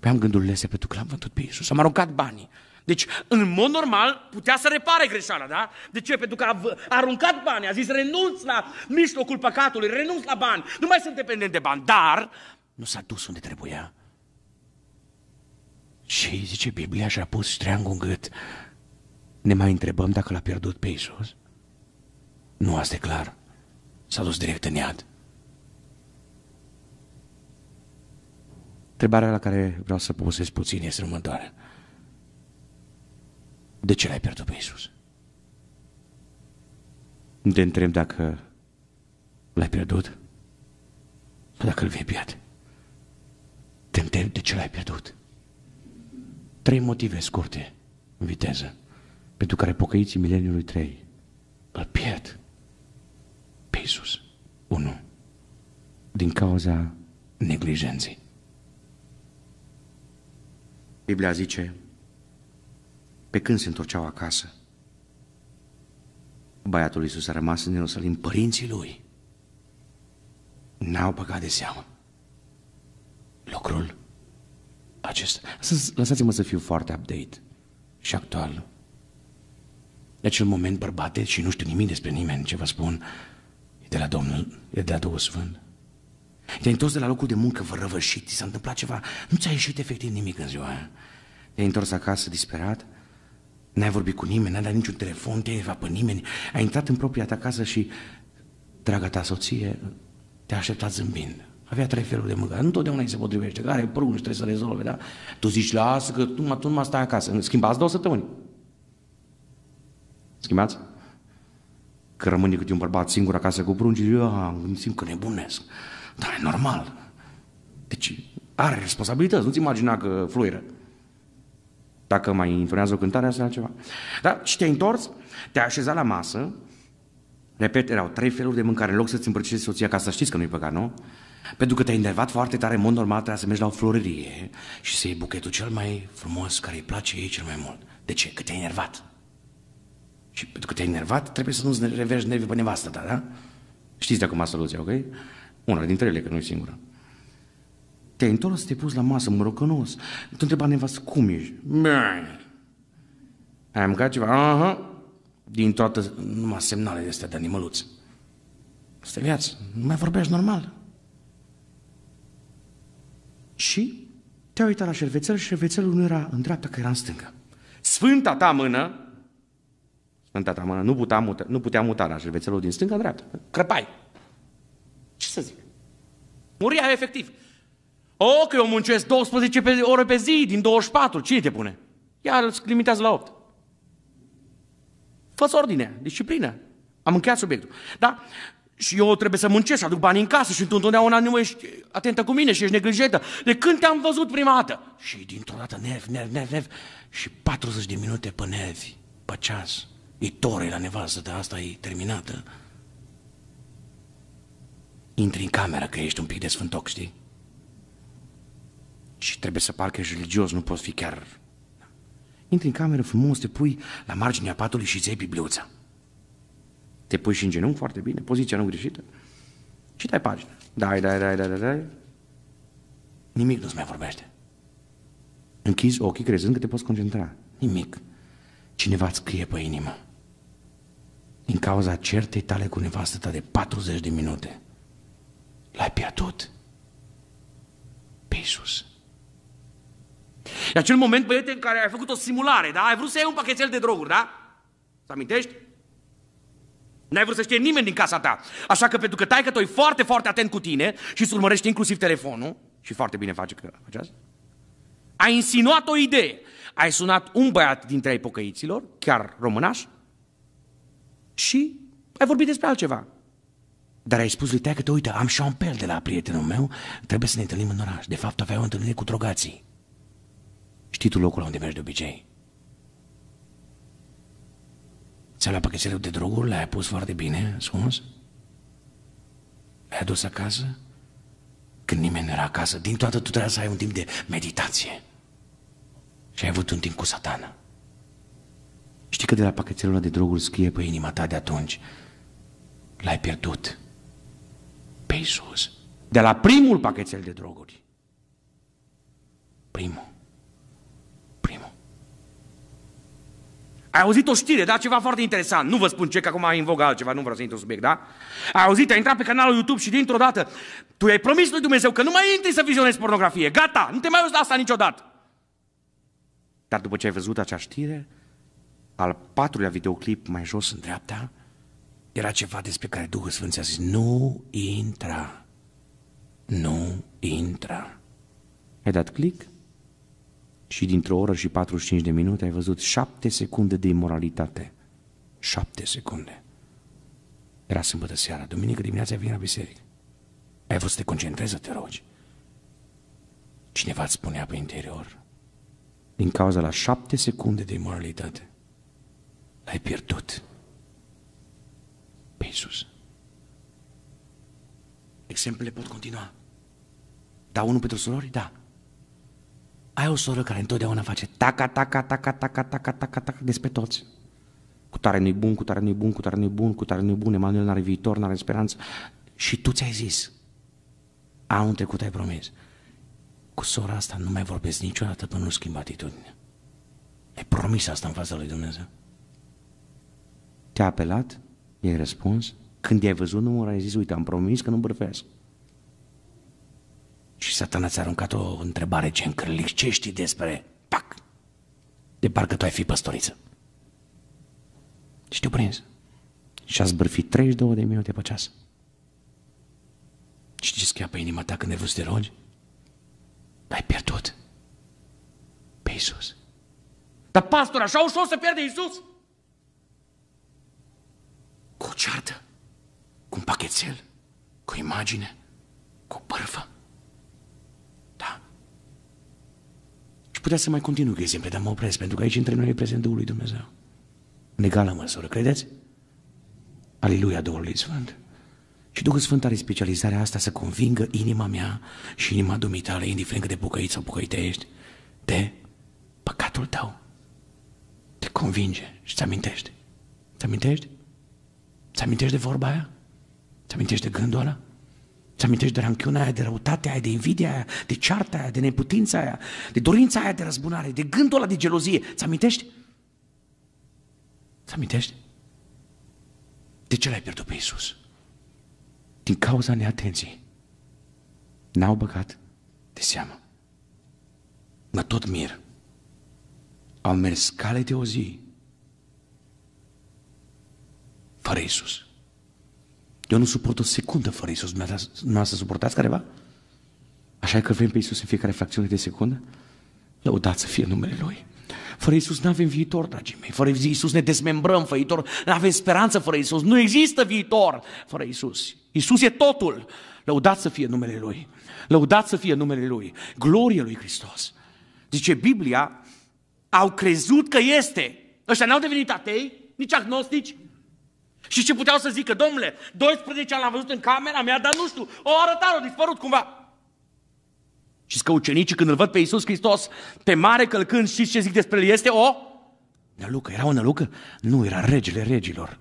păi am gândurile astea pentru că l-am vândut pe Isus, am aruncat banii, deci, în mod normal, putea să repare greșeala, da? De ce? Pentru că a aruncat bani, a zis renunț la mijlocul păcatului, renunț la bani, nu mai sunt dependent de bani, dar nu s-a dus unde trebuia. Și zice Biblia și-a pus ștreangul în gât. Ne mai întrebăm dacă l-a pierdut pe Isus? Nu, asta e clar. S-a dus direct în iad. Întrebarea la care vreau să povestesc puțin este următoarea de ce l-ai pierdut pe Iisus? Te întreb dacă l-ai pierdut? Dacă îl vei pierde? Te întreb de ce l-ai pierdut? Trei motive scurte, în viteză, pentru care pocăiții mileniului 3 îl pierd pe Iisus. unu Din cauza neglijenței. Biblia zice pe când se întorceau acasă. Băiatul Iisus a rămas în Ierusalim, părinții lui n-au băgat de seamă lucrul acesta. Lăsați-mă să fiu foarte update și actual. De deci, acel moment bărbate și nu știu nimic despre nimeni, ce vă spun, e de la Domnul, e de la Duhul Sfânt. Te-ai întors de la locul de muncă, vă răvășit, ți s-a întâmplat ceva, nu ți-a ieșit efectiv nimic în ziua aia. Te-ai întors acasă disperat, N-ai vorbit cu nimeni, n-ai dat niciun telefon, te-ai evat pe nimeni, ai intrat în propria ta casă și, draga ta soție, te-a așteptat zâmbind. Avea trei feluri de mâncare, nu îi se potrivește, care e și trebuie să rezolve, da? Tu zici, lasă că tu, tu numai stai acasă. schimbați două săptămâni. Schimbați? Că rămâne câte un bărbat singur acasă cu prunci, eu ah, îmi simt că nebunesc. Dar e normal. Deci are responsabilități, nu-ți imagina că fluieră. Dacă mai intonează o cântare, asta e altceva. Da? Și te-ai întors, te-ai așezat la masă, repet, erau trei feluri de mâncare, în loc să-ți împărțești soția ca să știți că nu-i păcat, nu? Pentru că te-ai enervat foarte tare, în mod normal trebuia să mergi la o florărie și să iei buchetul cel mai frumos, care îi place ei cel mai mult. De ce? Că te-ai enervat. Și pentru că te-ai enervat, trebuie să nu-ți revergi nervii pe nevastă ta, da? Știți dacă acum soluția, ok? Una dintre ele, că nu e singura. Te-ai întors să te pus la masă, nu Te întreba nevastă, cum ești? Bine. Ai mâncat ceva? Aha. Din toată, numai de astea de animăluți. Este viață. Nu mai vorbești normal. Și te a uitat la șervețel și șervețelul nu era în dreapta, că era în stânga. Sfânta ta mână, sfânta ta mână, nu putea muta, nu putea muta la șervețelul din stânga în dreapta. Crăpai. Ce să zic? Muria efectiv. O, oh, că eu muncesc 12 ore pe zi din 24. Cine te pune? Iar îți limitează la 8. Fă-ți ordine, disciplină. Am încheiat subiectul. Da? Și eu trebuie să muncesc, să aduc bani în casă și tu întotdeauna nu ești atentă cu mine și ești neglijentă. De când te-am văzut prima dată? Și dintr-o dată nervi, nervi, nervi, nervi. Și 40 de minute pe nervi, pe ceas. E tore la nevastă, dar asta e terminată. Intri în cameră că ești un pic de sfântoc, știi? și trebuie să parcă ești religios, nu poți fi chiar... Da. Intri în cameră frumos, te pui la marginea patului și îți bibliuța. Te pui și în genunchi foarte bine, poziția nu greșită. Și dai pagina. Dai, dai, dai, dai, dai, dai. Nimic nu-ți mai vorbește. Închizi ochii crezând că te poți concentra. Nimic. Cineva îți scrie pe inimă. Din cauza certei tale cu nevastă ta de 40 de minute. L-ai pierdut. Pe Iisus. E acel moment, băiete, în care ai făcut o simulare, da? Ai vrut să iei un pachetel de droguri, da? Să amintești? N-ai vrut să știe nimeni din casa ta. Așa că pentru că tai că e foarte, foarte atent cu tine și îți urmărești inclusiv telefonul, și foarte bine face că face asta, ai insinuat o idee. Ai sunat un băiat dintre ai pocăiților, chiar românaș, și ai vorbit despre altceva. Dar ai spus lui taică, te uite, am și un de la prietenul meu, trebuie să ne întâlnim în oraș. De fapt, avea o întâlnire cu drogații. Știi tu locul unde mergi de obicei? Ți-a luat pachetele de droguri, l-ai pus foarte bine, ascuns? le ai adus acasă? Când nimeni nu era acasă, din toată tu trebuia să ai un timp de meditație. Și ai avut un timp cu satana. Știi că de la pachetelul de droguri scrie pe inima ta de atunci. L-ai pierdut. Pe Iisus. De la primul pachetel de droguri. Primul. Ai auzit o știre, da? Ceva foarte interesant. Nu vă spun ce, că acum ai în vogă altceva, nu vreau să intru subiect, da? Ai auzit, ai intrat pe canalul YouTube și dintr-o dată tu ai promis lui Dumnezeu că nu mai intri să vizionezi pornografie. Gata, nu te mai auzi la asta niciodată. Dar după ce ai văzut acea știre, al patrulea videoclip mai jos în dreapta, era ceva despre care Duhul Sfânt ți-a zis, nu intra, nu intra. Ai dat click și dintr-o oră și 45 de minute ai văzut șapte secunde de imoralitate. Șapte secunde. Era sâmbătă seara, duminică dimineața vine la biserică. Ai vrut să te concentrezi, te rogi. Cineva îți spunea pe interior, din cauza la șapte secunde de imoralitate, l-ai pierdut pe Iisus. Exemplele pot continua. Da, unul pentru surori? Da ai o soră care întotdeauna face taca, taca, taca, taca, taca, taca, taca despre toți. Cu tare nu-i bun, cu tare nu-i bun, cu tare nu-i bun, cu tare nu-i bun, Emanuel n-are viitor, n-are speranță. Și tu ți-ai zis, anul trecut ai promis, cu sora asta nu mai vorbesc niciodată până nu schimb atitudinea. Ai promis asta în fața lui Dumnezeu. Te-a apelat, i-ai răspuns, când i-ai văzut numărul, ai zis, uite, am promis că nu bărfesc. Și satana ți-a aruncat o întrebare ce încârlic, ce știi despre... Pac! De parcă tu ai fi păstoriță. Și te prins. Și a zbârfit 32 de minute pe ceas. Și ce pe inima ta când ai văzut de rogi? L-ai pierdut. Pe Iisus. Dar pastor, așa ușor să pierde Iisus? Cu o ceartă, cu un pachetel, cu o imagine, cu o bărfă. Da. Și putea să mai continui cu exemple, dar mă opresc, pentru că aici între noi e prezentul lui Dumnezeu. În egală măsură, credeți? Aleluia Duhului Sfânt. Și Duhul Sfânt are specializarea asta să convingă inima mea și inima dumitale, indiferent cât de bucăit sau bucăită ești, de păcatul tău. Te convinge și ți-amintești. Ți-amintești? Ți-amintești de vorba aia? Ți-amintești de gândul ăla? Ți amintești de ranchiunea aia, de răutatea aia, de invidia aia, de cearta aia, de neputința aia, de dorința aia de răzbunare, de gândul ăla de gelozie. Ți amintești? Ți amintești? De ce l-ai pierdut pe Iisus? Din cauza neatenției. N-au băgat de seamă. Mă tot mir. Au mers cale de o zi fără Iisus. Eu nu suport o secundă fără Isus. să suportați careva? Așa că vrem pe Isus în fiecare fracțiune de secundă? Lăudați să fie numele Lui. Fără Isus nu avem viitor, dragii mei. Fără Isus ne dezmembrăm, fără viitor. Nu avem speranță fără Isus. Nu există viitor fără Isus. Isus e totul. Lăudați să fie numele Lui. Lăudați să fie numele Lui. Glorie Lui Hristos. Zice Biblia, au crezut că este. Ăștia n-au devenit atei, nici agnostici, și ce puteau să zică? Domnule, 12 ani l-am văzut în camera mea, dar nu știu, o arătare, o dispărut cumva. Și că ucenicii când îl văd pe Iisus Hristos pe mare călcând, știți ce zic despre el? Este o nălucă. Era o nălucă? Nu, era regele regilor.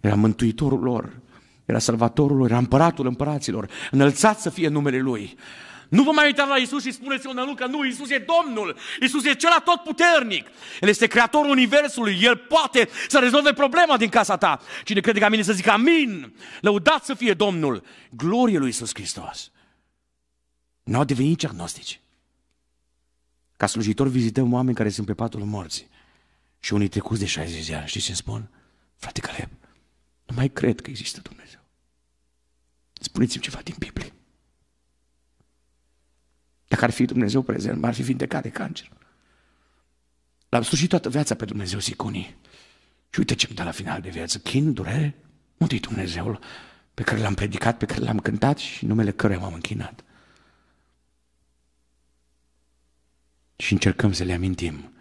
Era mântuitorul lor. Era salvatorul lor, era împăratul împăraților. Înălțat să fie numele lui. Nu vă mai uitați la Isus și spuneți o nălucă, nu, Isus e Domnul, Isus e cel tot puternic. El este creatorul Universului, El poate să rezolve problema din casa ta. Cine crede ca mine să zică amin, lăudat să fie Domnul, glorie lui Isus Hristos. Nu au devenit nici agnostici. Ca slujitor vizităm oameni care sunt pe patul morții și unii trecuți de 60 de ani. Știți ce spun? Frate Caleb, nu mai cred că există Dumnezeu. Spuneți-mi ceva din Biblie. Dacă ar fi Dumnezeu prezent, m-ar fi vindecat de cancer. L-am slujit toată viața pe Dumnezeu, unii. Și uite ce-mi dă la final de viață. Chin, durere, unde e Dumnezeul pe care l-am predicat, pe care l-am cântat și numele căruia m-am închinat? Și încercăm să le amintim.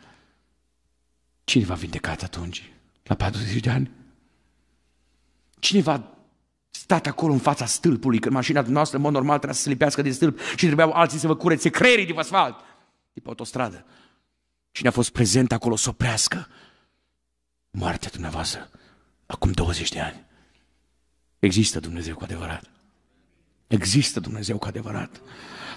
Cine v-a vindecat atunci, la 40 de ani? Cine v-a stat acolo în fața stâlpului, când mașina noastră, în mod normal, trebuia să se lipească din stâlp și trebuiau alții să vă curețe creierii din asfalt, de pe autostradă. Cine a fost prezent acolo să oprească moartea dumneavoastră acum 20 de ani. Există Dumnezeu cu adevărat. Există Dumnezeu cu adevărat.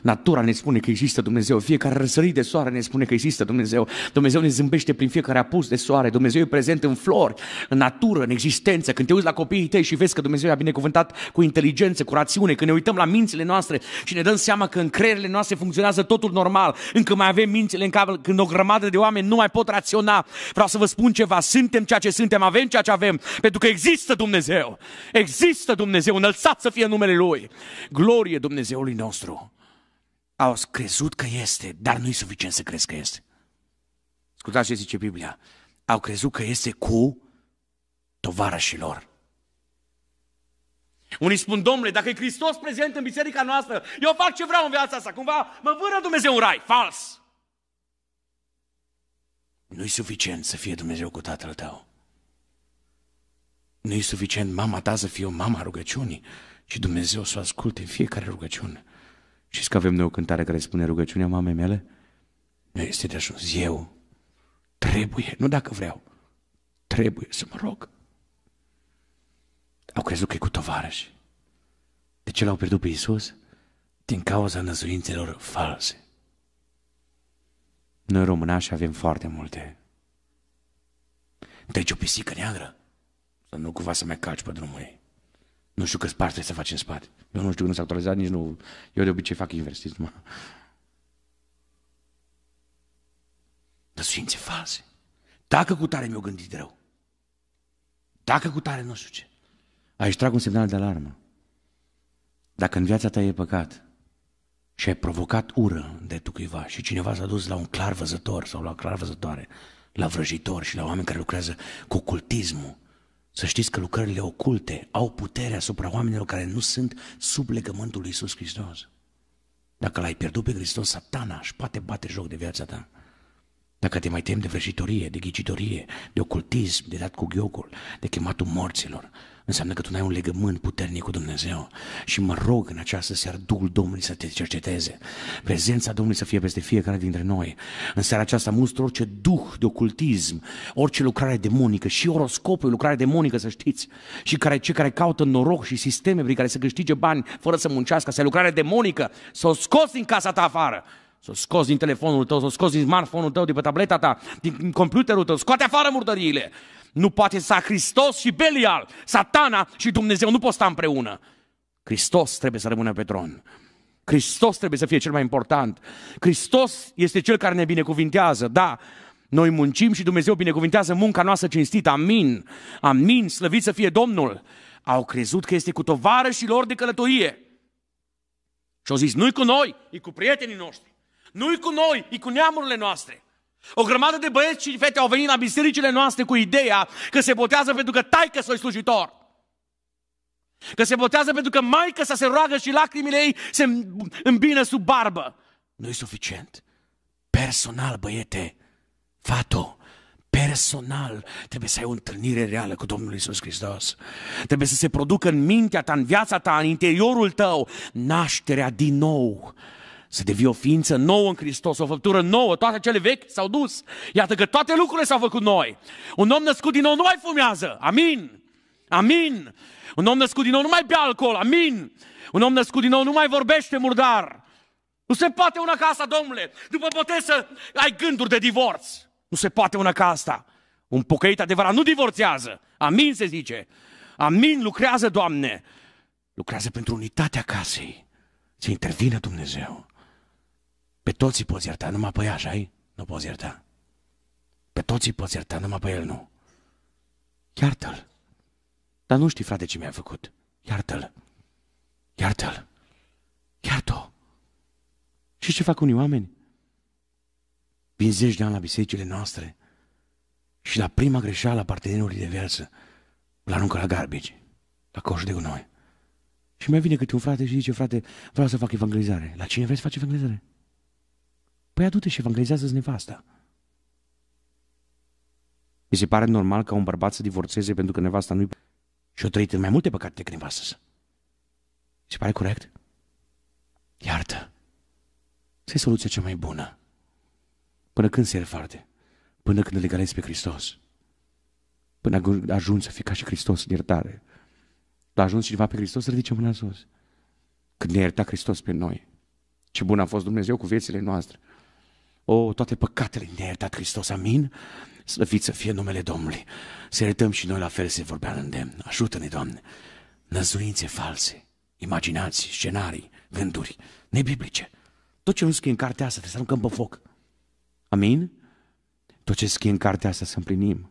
Natura ne spune că există Dumnezeu, fiecare răsărit de soare ne spune că există Dumnezeu. Dumnezeu ne zâmbește prin fiecare apus de soare, Dumnezeu e prezent în flori, în natură, în existență. Când te uiți la copiii tăi și vezi că Dumnezeu i-a binecuvântat cu inteligență, cu rațiune, când ne uităm la mințile noastre și ne dăm seama că în creierile noastre funcționează totul normal, încă mai avem mințile în cap, când o grămadă de oameni nu mai pot raționa. Vreau să vă spun ceva, suntem ceea ce suntem, avem ceea ce avem, pentru că există Dumnezeu. Există Dumnezeu, înălțat să fie numele Lui. Glorie Dumnezeului nostru. Au crezut că este, dar nu e suficient să crezi că este. Scutați ce zice Biblia. Au crezut că este cu tovarășilor. Unii spun, domnule, dacă e Hristos prezent în biserica noastră, eu fac ce vreau în viața asta, cumva mă vână Dumnezeu în rai. Fals! Nu-i suficient să fie Dumnezeu cu tatăl tău. Nu-i suficient mama ta să fie o mama rugăciunii, ci Dumnezeu să o asculte în fiecare rugăciune. Știți că avem noi o cântare care spune rugăciunea mamei mele? Nu este de ajuns. Eu trebuie, nu dacă vreau, trebuie să mă rog. Au crezut că e cu tovarăși. De ce l-au pierdut pe Isus? Din cauza năzuințelor false. Noi românași avem foarte multe. Deci o pisică neagră. Să nu cumva să mai calci pe drumul ei. Nu știu că spart trebuie să faci în spate. Eu nu știu când s-a actualizat, nici nu... Eu de obicei fac invers, știți, mă. Dăsuințe false. Dacă cu tare mi-o gândit rău. Dacă cu tare nu știu ce. Aici trag un semnal de alarmă. Dacă în viața ta e păcat și ai provocat ură de tu cuiva și cineva s-a dus la un clar văzător sau la o clar văzătoare, la vrăjitori și la oameni care lucrează cu cultismul, să știți că lucrările oculte au putere asupra oamenilor care nu sunt sub legământul lui Iisus Hristos. Dacă l-ai pierdut pe Hristos, satana își poate bate joc de viața ta. Dacă te mai temi de vrăjitorie, de ghicitorie, de ocultism, de dat cu ghiocul, de chematul morților, înseamnă că tu n-ai un legământ puternic cu Dumnezeu. Și mă rog în această seară Duhul Domnului să te cerceteze. Prezența Domnului să fie peste fiecare dintre noi. În seara aceasta mustră orice duh de ocultism, orice lucrare demonică și oroscopul e lucrare demonică, să știți. Și care, cei care caută noroc și sisteme prin care să câștige bani fără să muncească, să e lucrare demonică, să o scoți din casa ta afară. Să o scoți din telefonul tău, să o scoți din smartphone-ul tău, din pe tableta ta, din computerul tău, scoate afară murdăriile. Nu poate sta Hristos și Belial, satana și Dumnezeu nu pot sta împreună. Hristos trebuie să rămână pe tron. Hristos trebuie să fie cel mai important. Hristos este cel care ne binecuvintează, da. Noi muncim și Dumnezeu binecuvintează munca noastră cinstită. Amin. Amin. Slăvit să fie Domnul. Au crezut că este cu tovară și lor de călătorie. Și au zis, nu-i cu noi, e cu prietenii noștri. Nu-i cu noi, e cu neamurile noastre. O grămadă de băieți și fete au venit la bisericile noastre cu ideea că se botează pentru că taică să slujitor. Că se botează pentru că maică să se roagă și lacrimile ei se îmbină sub barbă. nu e suficient. Personal, băiete, fato, personal, trebuie să ai o întâlnire reală cu Domnul Isus Hristos. Trebuie să se producă în mintea ta, în viața ta, în interiorul tău, nașterea din nou să devii o ființă nouă în Hristos, o făptură nouă, toate cele vechi s-au dus. Iată că toate lucrurile s-au făcut noi. Un om născut din nou nu mai fumează, amin, amin. Un om născut din nou nu mai bea alcool, amin. Un om născut din nou nu mai vorbește murdar. Nu se poate una ca asta, domnule. După botez să ai gânduri de divorț. Nu se poate una ca asta. Un pocăit adevărat nu divorțează. Amin se zice. Amin, lucrează, Doamne. Lucrează pentru unitatea casei. Se intervine Dumnezeu. Pe toți îi poți ierta, numai pe ea, așa Nu poți ierta. Pe toți îi poți ierta, numai pe el nu. Iartă-l. Dar nu știi, frate, ce mi-a făcut. Iartă-l. Iartă-l. Iartă-o. Și ce fac unii oameni? Vin zeci de ani la bisericile noastre și la prima greșeală a partenerului de viață îl aruncă la garbici, la coșul de gunoi. Și mai vine câte un frate și zice, frate, vreau să fac evangelizare. La cine vrei să faci evangelizare? Păi adu-te și evanghelizează ți nevasta. Mi se pare normal ca un bărbat să divorțeze pentru că nevasta nu-i... Și-o trăit în mai multe păcate decât nevastă să. Se pare corect? Iartă. ce e soluția cea mai bună. Până când se refarte? Până când îl egalezi pe Hristos. Până ajungi să fii ca și Hristos în iertare. L-a ajuns cineva pe Hristos să ridice mâna sus. Când ne-a iertat Hristos pe noi. Ce bun a fost Dumnezeu cu viețile noastre. O, toate păcatele ne-a iertat Hristos, amin? Slăviți să fie numele Domnului. Să iertăm și noi la fel se vorbea în demn. Ajută-ne, Doamne! Năzuințe false, imaginații, scenarii, gânduri, nebiblice. Tot ce nu scrie în cartea asta trebuie să aruncăm pe foc. Amin? Tot ce scrie în cartea asta să împlinim.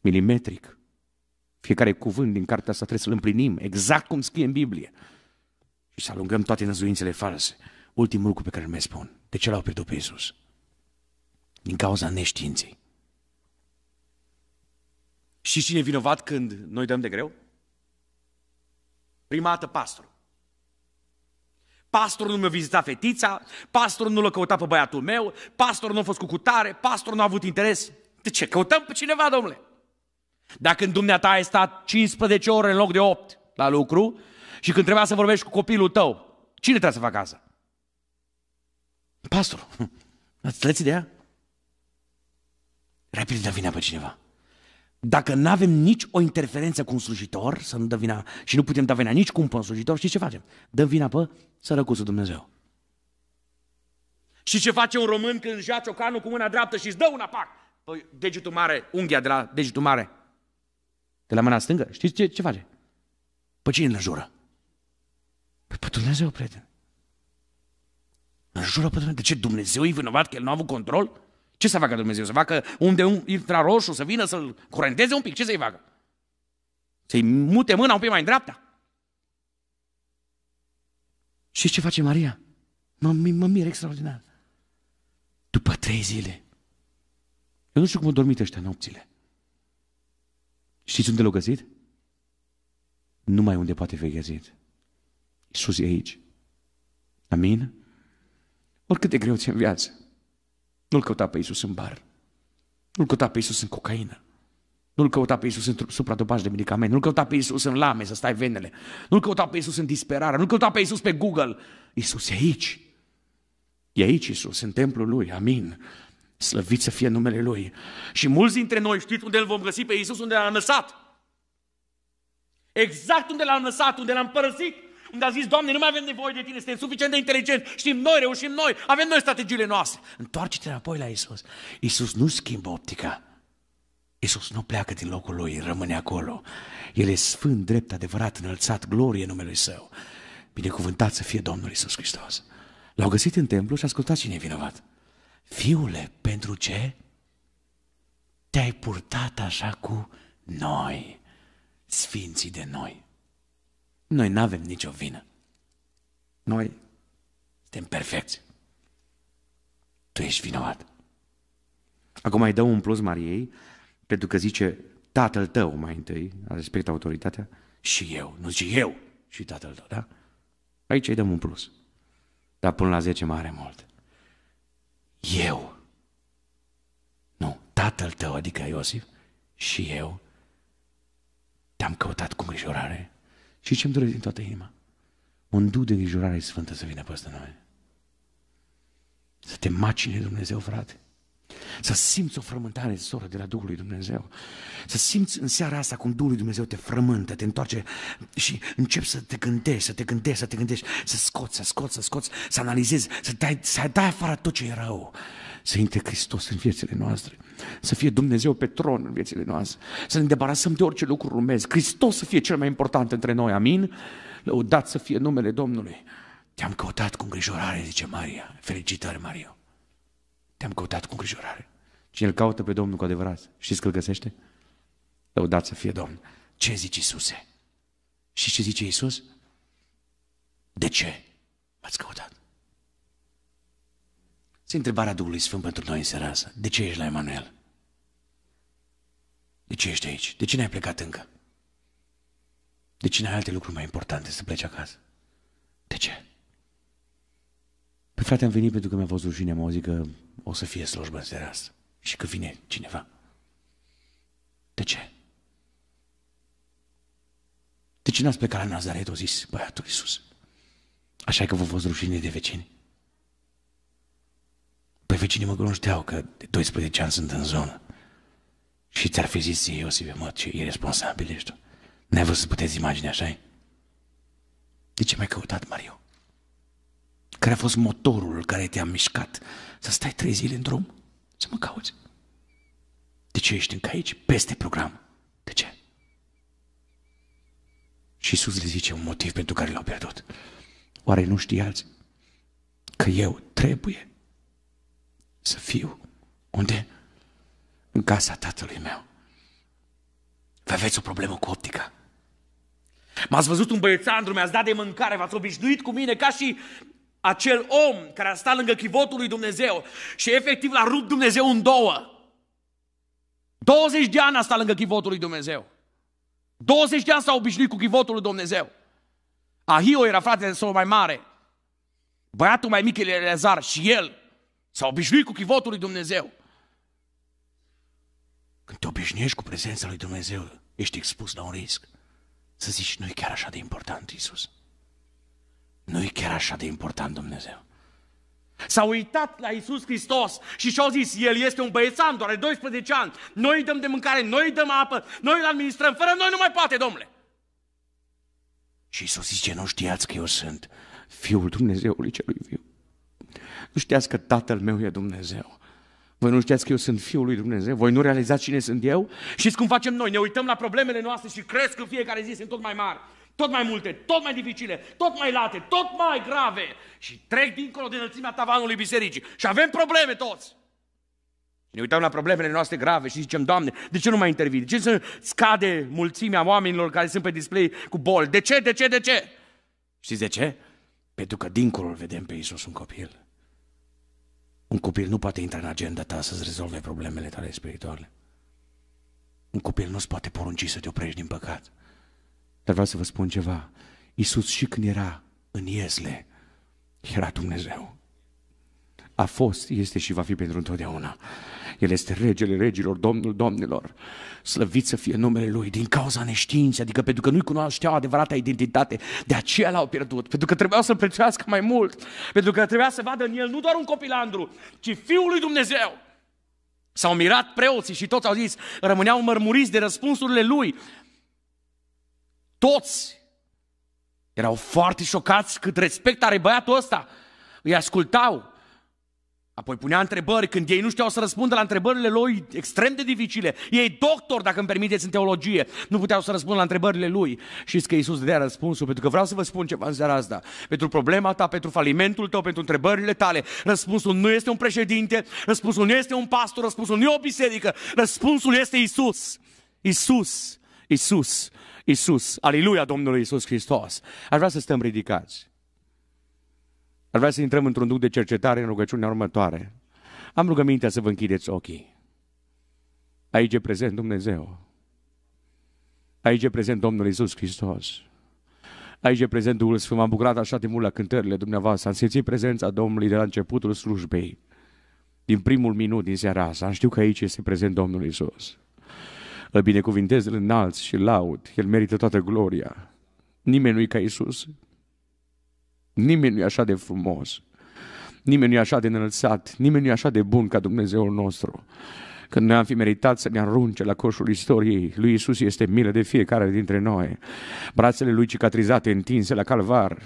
Milimetric. Fiecare cuvânt din cartea asta trebuie să-l împlinim, exact cum scrie în Biblie. Și să alungăm toate năzuințele false. Ultimul lucru pe care îl mai spun. De ce l-au pierdut pe Iisus? Din cauza neștiinței. Și cine e vinovat când noi dăm de greu? Prima dată pastorul. Pastorul nu mi-a vizitat fetița, pastorul nu l-a căutat pe băiatul meu, pastorul nu a fost cu cutare, pastorul nu a avut interes. De ce? Căutăm pe cineva, domnule. Dacă în dumneata ai stat 15 ore în loc de 8 la lucru și când trebuia să vorbești cu copilul tău, cine trebuie să facă asta? Pastor, ați lăsit de ea? Rapid dă vina pe cineva. Dacă nu avem nici o interferență cu un slujitor, să nu dă vina, și nu putem da vina nici cu un slujitor, știți ce facem? Dăm vina pe sărăcuțul Dumnezeu. Și ce face un român când își ia ciocanul cu mâna dreaptă și îți dă un apac? Păi, degetul mare, unghia de la degetul mare, de la mâna stângă, știți ce, ce face? Pe cine îl jură? Păi pe Dumnezeu, prieten. Jură pe Dumnezeu, de ce Dumnezeu e vinovat că el nu a avut control? Ce să facă Dumnezeu? Să facă unde un infraroșu, să vină să-l curenteze un pic? Ce să-i facă? Să-i mute mâna un pic mai în dreapta? Și ce face Maria? Mă, mă mir extraordinar. După trei zile. Eu nu știu cum au dormit ăștia nopțile. Știți unde l-au găsit? Numai unde poate fi găsit. Iisus e aici. Amin? Oricât de greu ți în viață. Nu-L căuta pe Iisus în bar. Nu-L căuta pe Iisus în cocaină. Nu-L căuta pe Iisus în supradopaj de medicamente. Nu-L căuta pe Iisus în lame să stai venele. Nu-L căuta pe Iisus în disperare. Nu-L căuta pe Iisus pe Google. Iisus e aici. E aici Iisus, în templul Lui. Amin. Slăvit să fie numele Lui. Și mulți dintre noi știți unde îl vom găsi pe Iisus, unde l-am lăsat. Exact unde l-am lăsat, unde l-am părăsit. Unde a zis, Doamne, nu mai avem nevoie de tine, suntem suficient de inteligenți, știm noi, reușim noi, avem noi strategiile noastre. Întoarce-te înapoi la Isus. Isus nu schimbă optica. Isus nu pleacă din locul lui, rămâne acolo. El e sfânt, drept, adevărat, înălțat, glorie numelui său. Binecuvântat să fie Domnul Isus Hristos. L-au găsit în templu și ascultat cine e vinovat. Fiule, pentru ce te-ai purtat așa cu noi, sfinții de noi? Noi nu avem nicio vină. Noi suntem perfecți. Tu ești vinovat. Acum îi dă un plus Mariei, pentru că zice tatăl tău mai întâi, respect autoritatea, și eu, nu zice eu și tatăl tău, da? Aici îi dăm un plus. Dar până la 10 mai are mult. Eu. Nu, tatăl tău, adică Iosif, și eu te-am căutat cu îngrijorare și ce-mi doresc din toată inima? Un duh de îngrijorare sfântă să vină peste noi. Să te macine Dumnezeu, frate. Să simți o frământare, soră, de la Duhul lui Dumnezeu. Să simți în seara asta cum Duhul lui Dumnezeu te frământă, te întoarce și începi să te gândești, să te gândești, să te gândești, să scoți, să scoți, să scoți, să analizezi, să dai, să dai afară tot ce e rău să intre Hristos în viețile noastre, să fie Dumnezeu pe tron în viețile noastre, să ne debarasăm de orice lucru rumez, Hristos să fie cel mai important între noi, amin? Lăudat să fie numele Domnului. Te-am căutat cu îngrijorare, zice Maria. Felicitări, Mario. Te-am căutat cu îngrijorare. Cine îl caută pe Domnul cu adevărat, știți că îl găsește? Lăudat să fie Domnul. Ce zice Iisuse? Și ce zice Iisus? De ce m-ați căutat? Ți întrebarea Duhului Sfânt pentru noi în seara asta. De ce ești la Emanuel? De ce ești aici? De ce n-ai plecat încă? De ce n-ai alte lucruri mai importante să pleci acasă? De ce? Păi frate, am venit pentru că mi-a fost rușine, mă zic că o să fie slujbă în seara asta și că vine cineva. De ce? De ce n-ați plecat la Nazaret, o zis băiatul Iisus? Așa că vă fost rușine de vecini? Păi vecinii mă nu știau că de 12 ani sunt în zonă. Și ți-ar fi zis ei, Iosife, mă, ce irresponsabil ești. N-ai văzut să puteți imagine, așa -i? De ce m-ai căutat, Mario? Care a fost motorul care te-a mișcat să stai trei zile în drum? Să mă cauți. De ce ești încă aici, peste program? De ce? Și Iisus le zice un motiv pentru care l-au pierdut. Oare nu știați că eu trebuie să fiu unde? În casa tatălui meu. Vă aveți o problemă cu optica. M-ați văzut un băiețandru, mi-ați dat de mâncare, v-ați obișnuit cu mine ca și acel om care a stat lângă chivotul lui Dumnezeu și efectiv l-a rupt Dumnezeu în două. 20 de ani a stat lângă chivotul lui Dumnezeu. 20 de ani s-a obișnuit cu chivotul lui Dumnezeu. Ahio era fratele său mai mare. Băiatul mai mic, Eleazar, și el S-a obișnuit cu chivotul lui Dumnezeu. Când te obișnuiești cu prezența lui Dumnezeu, ești expus la un risc. Să zici, nu e chiar așa de important Isus. Nu e chiar așa de important Dumnezeu. S-a uitat la Isus Hristos și și-au zis, El este un băiețan, doar are 12 ani, noi îi dăm de mâncare, noi îi dăm apă, noi îl administrăm, fără noi nu mai poate, domnule. Și Isus zice, nu știați că eu sunt Fiul Dumnezeului Celui Viu. Nu știați că Tatăl meu e Dumnezeu. Voi nu știați că eu sunt Fiul lui Dumnezeu? Voi nu realizați cine sunt eu? Știți cum facem noi? Ne uităm la problemele noastre și cresc în fiecare zi sunt tot mai mari, tot mai multe, tot mai dificile, tot mai late, tot mai grave și trec dincolo de înălțimea tavanului bisericii și avem probleme toți. Ne uităm la problemele noastre grave și zicem, Doamne, de ce nu mai intervii? De ce să scade mulțimea oamenilor care sunt pe display cu boli? De ce, de ce, de ce? Știți de ce? Pentru că dincolo îl vedem pe Isus un copil. Un copil nu poate intra în agenda ta să-ți rezolve problemele tale spirituale. Un copil nu-ți poate porunci să te oprești din păcat. Dar vreau să vă spun ceva. Iisus și când era în Iesle, era Dumnezeu. A fost, este și va fi pentru întotdeauna. El este regele regilor, domnul domnilor. Slăvit să fie numele Lui din cauza neștiinței, adică pentru că nu-i cunoașteau adevărata identitate. De aceea l-au pierdut, pentru că trebuia să-L prețuiască mai mult, pentru că trebuia să vadă în El nu doar un copilandru, ci Fiul lui Dumnezeu. S-au mirat preoții și toți au zis, rămâneau mărmuriți de răspunsurile lui. Toți erau foarte șocați cât respect are băiatul ăsta. Îi ascultau. Apoi punea întrebări când ei nu știau să răspundă la întrebările lui extrem de dificile. Ei, doctor, dacă îmi permiteți, în teologie, nu puteau să răspundă la întrebările lui. Știți că Iisus dea răspunsul, pentru că vreau să vă spun ceva în seara asta. Pentru problema ta, pentru falimentul tău, pentru întrebările tale, răspunsul nu este un președinte, răspunsul nu este un pastor, răspunsul nu e o biserică, răspunsul este Iisus. Iisus, Iisus, Iisus. Aleluia Domnului Iisus Hristos. Aș vrea să stăm ridicați. Ar vrea să intrăm într-un duc de cercetare în rugăciunea următoare. Am rugămintea să vă închideți ochii. Aici e prezent Dumnezeu. Aici e prezent Domnul Isus Hristos. Aici e prezent Duhul Sfânt. M-am bucurat așa de mult la cântările dumneavoastră. Am simțit prezența Domnului de la începutul slujbei. Din primul minut din seara asta. Am știut că aici este prezent Domnul Isus. Îl binecuvintez, îl înalți și laud. El merită toată gloria. Nimeni nu-i ca Isus. Nimeni nu e așa de frumos. Nimeni nu e așa de înălțat. Nimeni nu e așa de bun ca Dumnezeul nostru. Când ne-am fi meritat să ne arunce la coșul istoriei, lui Isus este milă de fiecare dintre noi. Brațele lui cicatrizate, întinse la calvar,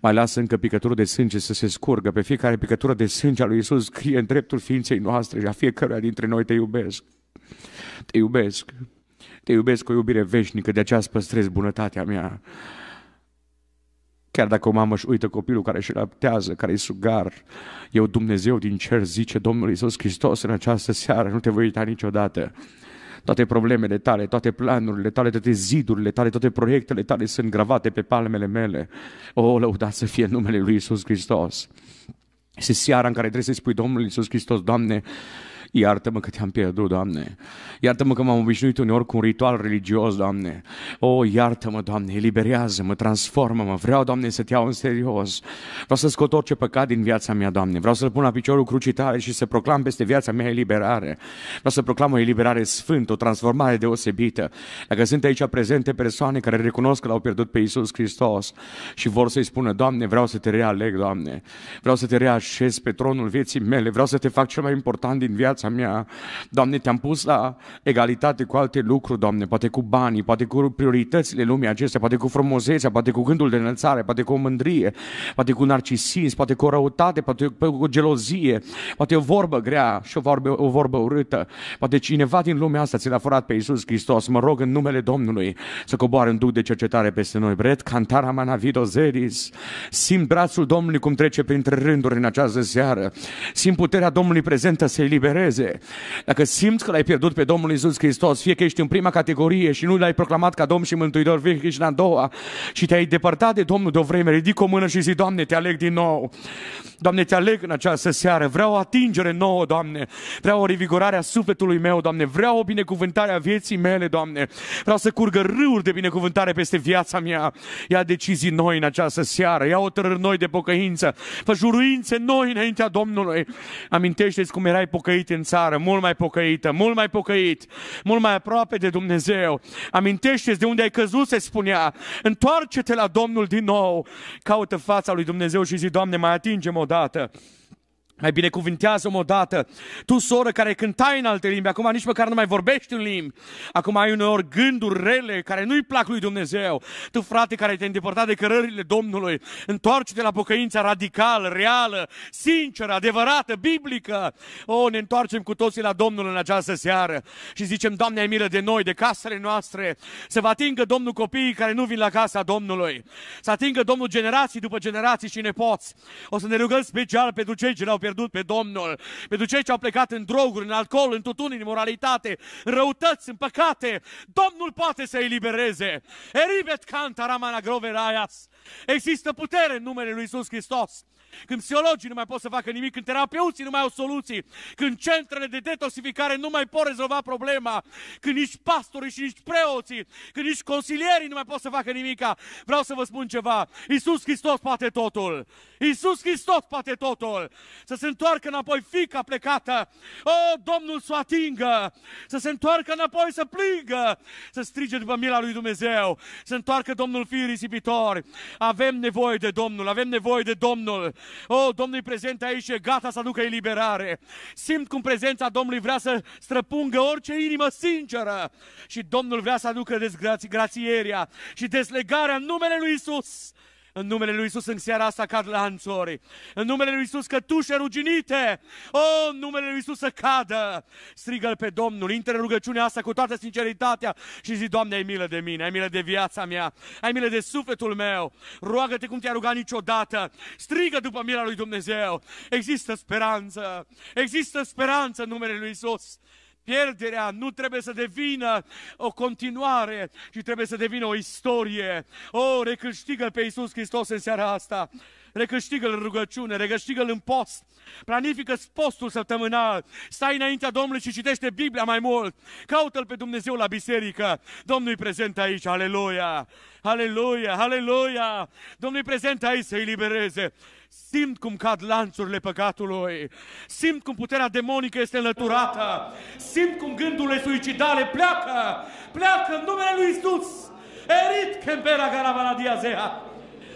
mai lasă încă picătură de sânge să se scurgă. Pe fiecare picătură de sânge a lui Isus scrie în dreptul ființei noastre și a fiecăruia dintre noi te iubesc. Te iubesc. Te iubesc cu o iubire veșnică, de aceea îți păstrez bunătatea mea. Chiar dacă o mamă își uită copilul care își laptează, care îi sugar, eu Dumnezeu din cer zice Domnul Iisus Hristos în această seară, nu te voi uita niciodată. Toate problemele tale, toate planurile tale, toate zidurile tale, toate proiectele tale sunt gravate pe palmele mele. O, lăudat să fie numele lui Iisus Hristos. Este seara în care trebuie să spui Domnul Iisus Hristos, Doamne, Iartă-mă că te-am pierdut, Doamne. Iartă-mă că m-am obișnuit uneori cu un ritual religios, Doamne. O, iartă-mă, Doamne, eliberează-mă, transformă-mă. Vreau, Doamne, să te iau în serios. Vreau să scot orice păcat din viața mea, Doamne. Vreau să-L pun la piciorul crucitare și să proclam peste viața mea eliberare. Vreau să proclam o eliberare sfântă, o transformare deosebită. Dacă sunt aici prezente persoane care recunosc că l-au pierdut pe Isus Hristos și vor să-i spună, Doamne, vreau să te realeg, Doamne. Vreau să te reașez pe tronul vieții mele. Vreau să te fac cel mai important din viața viața mea. Doamne, te-am pus la egalitate cu alte lucruri, Doamne, poate cu banii, poate cu prioritățile lumii acestea, poate cu frumusețea, poate cu gândul de înălțare, poate cu o mândrie, poate cu narcisism, poate cu o răutate, poate cu o gelozie, poate o vorbă grea și o vorbă, o vorbă urâtă. Poate cineva din lumea asta ți-l-a furat pe Iisus Hristos. Mă rog în numele Domnului să coboare un duc de cercetare peste noi. Bret, cantara mana zeris. Simt brațul Domnului cum trece printre rânduri în această seară. Simt puterea Domnului prezentă să-i libereze urmeze. Dacă simți că l-ai pierdut pe Domnul Isus Hristos, fie că ești în prima categorie și nu l-ai proclamat ca Domn și Mântuitor, fie că ești în a doua și te-ai depărtat de Domnul de o vreme, ridic o mână și zi, Doamne, te aleg din nou. Doamne, te aleg în această seară. Vreau o atingere nouă, Doamne. Vreau o revigorare a sufletului meu, Doamne. Vreau o binecuvântare a vieții mele, Doamne. Vreau să curgă râuri de binecuvântare peste viața mea. Ia decizii noi în această seară. Ia o tărâri noi de pocăință. Fă juruințe noi înaintea Domnului. Amintește-ți cum erai pocăit în în țară, mult mai pocăită, mult mai pocăit, mult mai aproape de Dumnezeu. Amintește-ți de unde ai căzut, se spunea. Întoarce-te la Domnul din nou. Caută fața lui Dumnezeu și zi, Doamne, mai atingem o dată. Mai binecuvintează-mă odată. Tu, soră, care cântai în alte limbi, acum nici măcar nu mai vorbești în limbi. Acum ai uneori gânduri rele care nu-i plac lui Dumnezeu. Tu, frate, care te-ai îndepărtat de cărările Domnului, întoarce-te la pocăința radicală, reală, sinceră, adevărată, biblică. O, oh, ne întoarcem cu toții la Domnul în această seară și zicem, Doamne, ai milă de noi, de casele noastre. Să vă atingă Domnul copiii care nu vin la casa Domnului. Să atingă Domnul generații după generații și nepoți. O să ne rugăm special pentru cei ce au pierdut pe Domnul, pentru cei ce au plecat în droguri, în alcool, în tutun, în imoralitate, în răutăți, în păcate, Domnul poate să i libereze. Eribet canta ramana groveraias. Există putere în numele lui Iisus Hristos când psihologii nu mai pot să facă nimic, când terapeuții nu mai au soluții, când centrele de detoxificare nu mai pot rezolva problema, când nici pastorii și nici preoții, când nici consilierii nu mai pot să facă nimica. Vreau să vă spun ceva. Iisus Hristos poate totul. Iisus Hristos poate totul. Să se întoarcă înapoi fica plecată. O, Domnul să o atingă. Să se întoarcă înapoi să plângă. Să strige după mila lui Dumnezeu. Să întoarcă Domnul firii risipitori. Avem nevoie de Domnul. Avem nevoie de Domnul. Oh, Domnul e prezent aici e gata să aducă eliberare. Simt cum prezența Domnului vrea să străpungă orice inimă sinceră. Și Domnul vrea să aducă dezgrațierea și deslegarea în numele lui Isus. În numele Lui Isus în seara asta cad lanțuri. În numele Lui Isus cătușe ruginite. O, oh, în numele Lui Isus să cadă. strigă pe Domnul. Intră în rugăciunea asta cu toată sinceritatea și zi, Doamne, ai milă de mine, ai milă de viața mea, ai milă de sufletul meu. Roagă-te cum te-a rugat niciodată. Strigă după mila Lui Dumnezeu. Există speranță. Există speranță în numele Lui Isus. Pierderea nu trebuie să devină o continuare, ci trebuie să devină o istorie. O, oh, recâștigă pe Iisus Hristos în seara asta recâștigă-l în rugăciune, recâștigă-l în post, planifică postul săptămânal, stai înaintea Domnului și citește Biblia mai mult, caută-l pe Dumnezeu la biserică, Domnul e prezent aici, aleluia, aleluia, aleluia, Domnul e prezent aici să-i libereze. Simt cum cad lanțurile păcatului. Simt cum puterea demonică este înlăturată. Simt cum gândurile suicidale pleacă. Pleacă în numele lui Isus. Erit Kempera Garavanadia Diazea.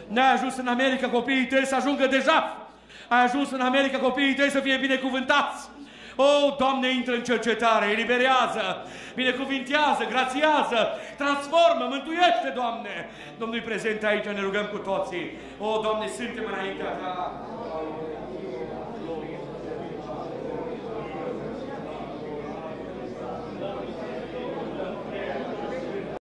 Ne-ai ajuns în America, copiii tăi să ajungă deja. Ai ajuns în America, copiii tăi să fie binecuvântați. O, oh, Doamne, intră în cercetare, eliberează, binecuvintează, grațiază, transformă, mântuiește, Doamne! Domnul prezent aici, ne rugăm cu toții. O, oh, Doamne, suntem înaintea Ta. Amin.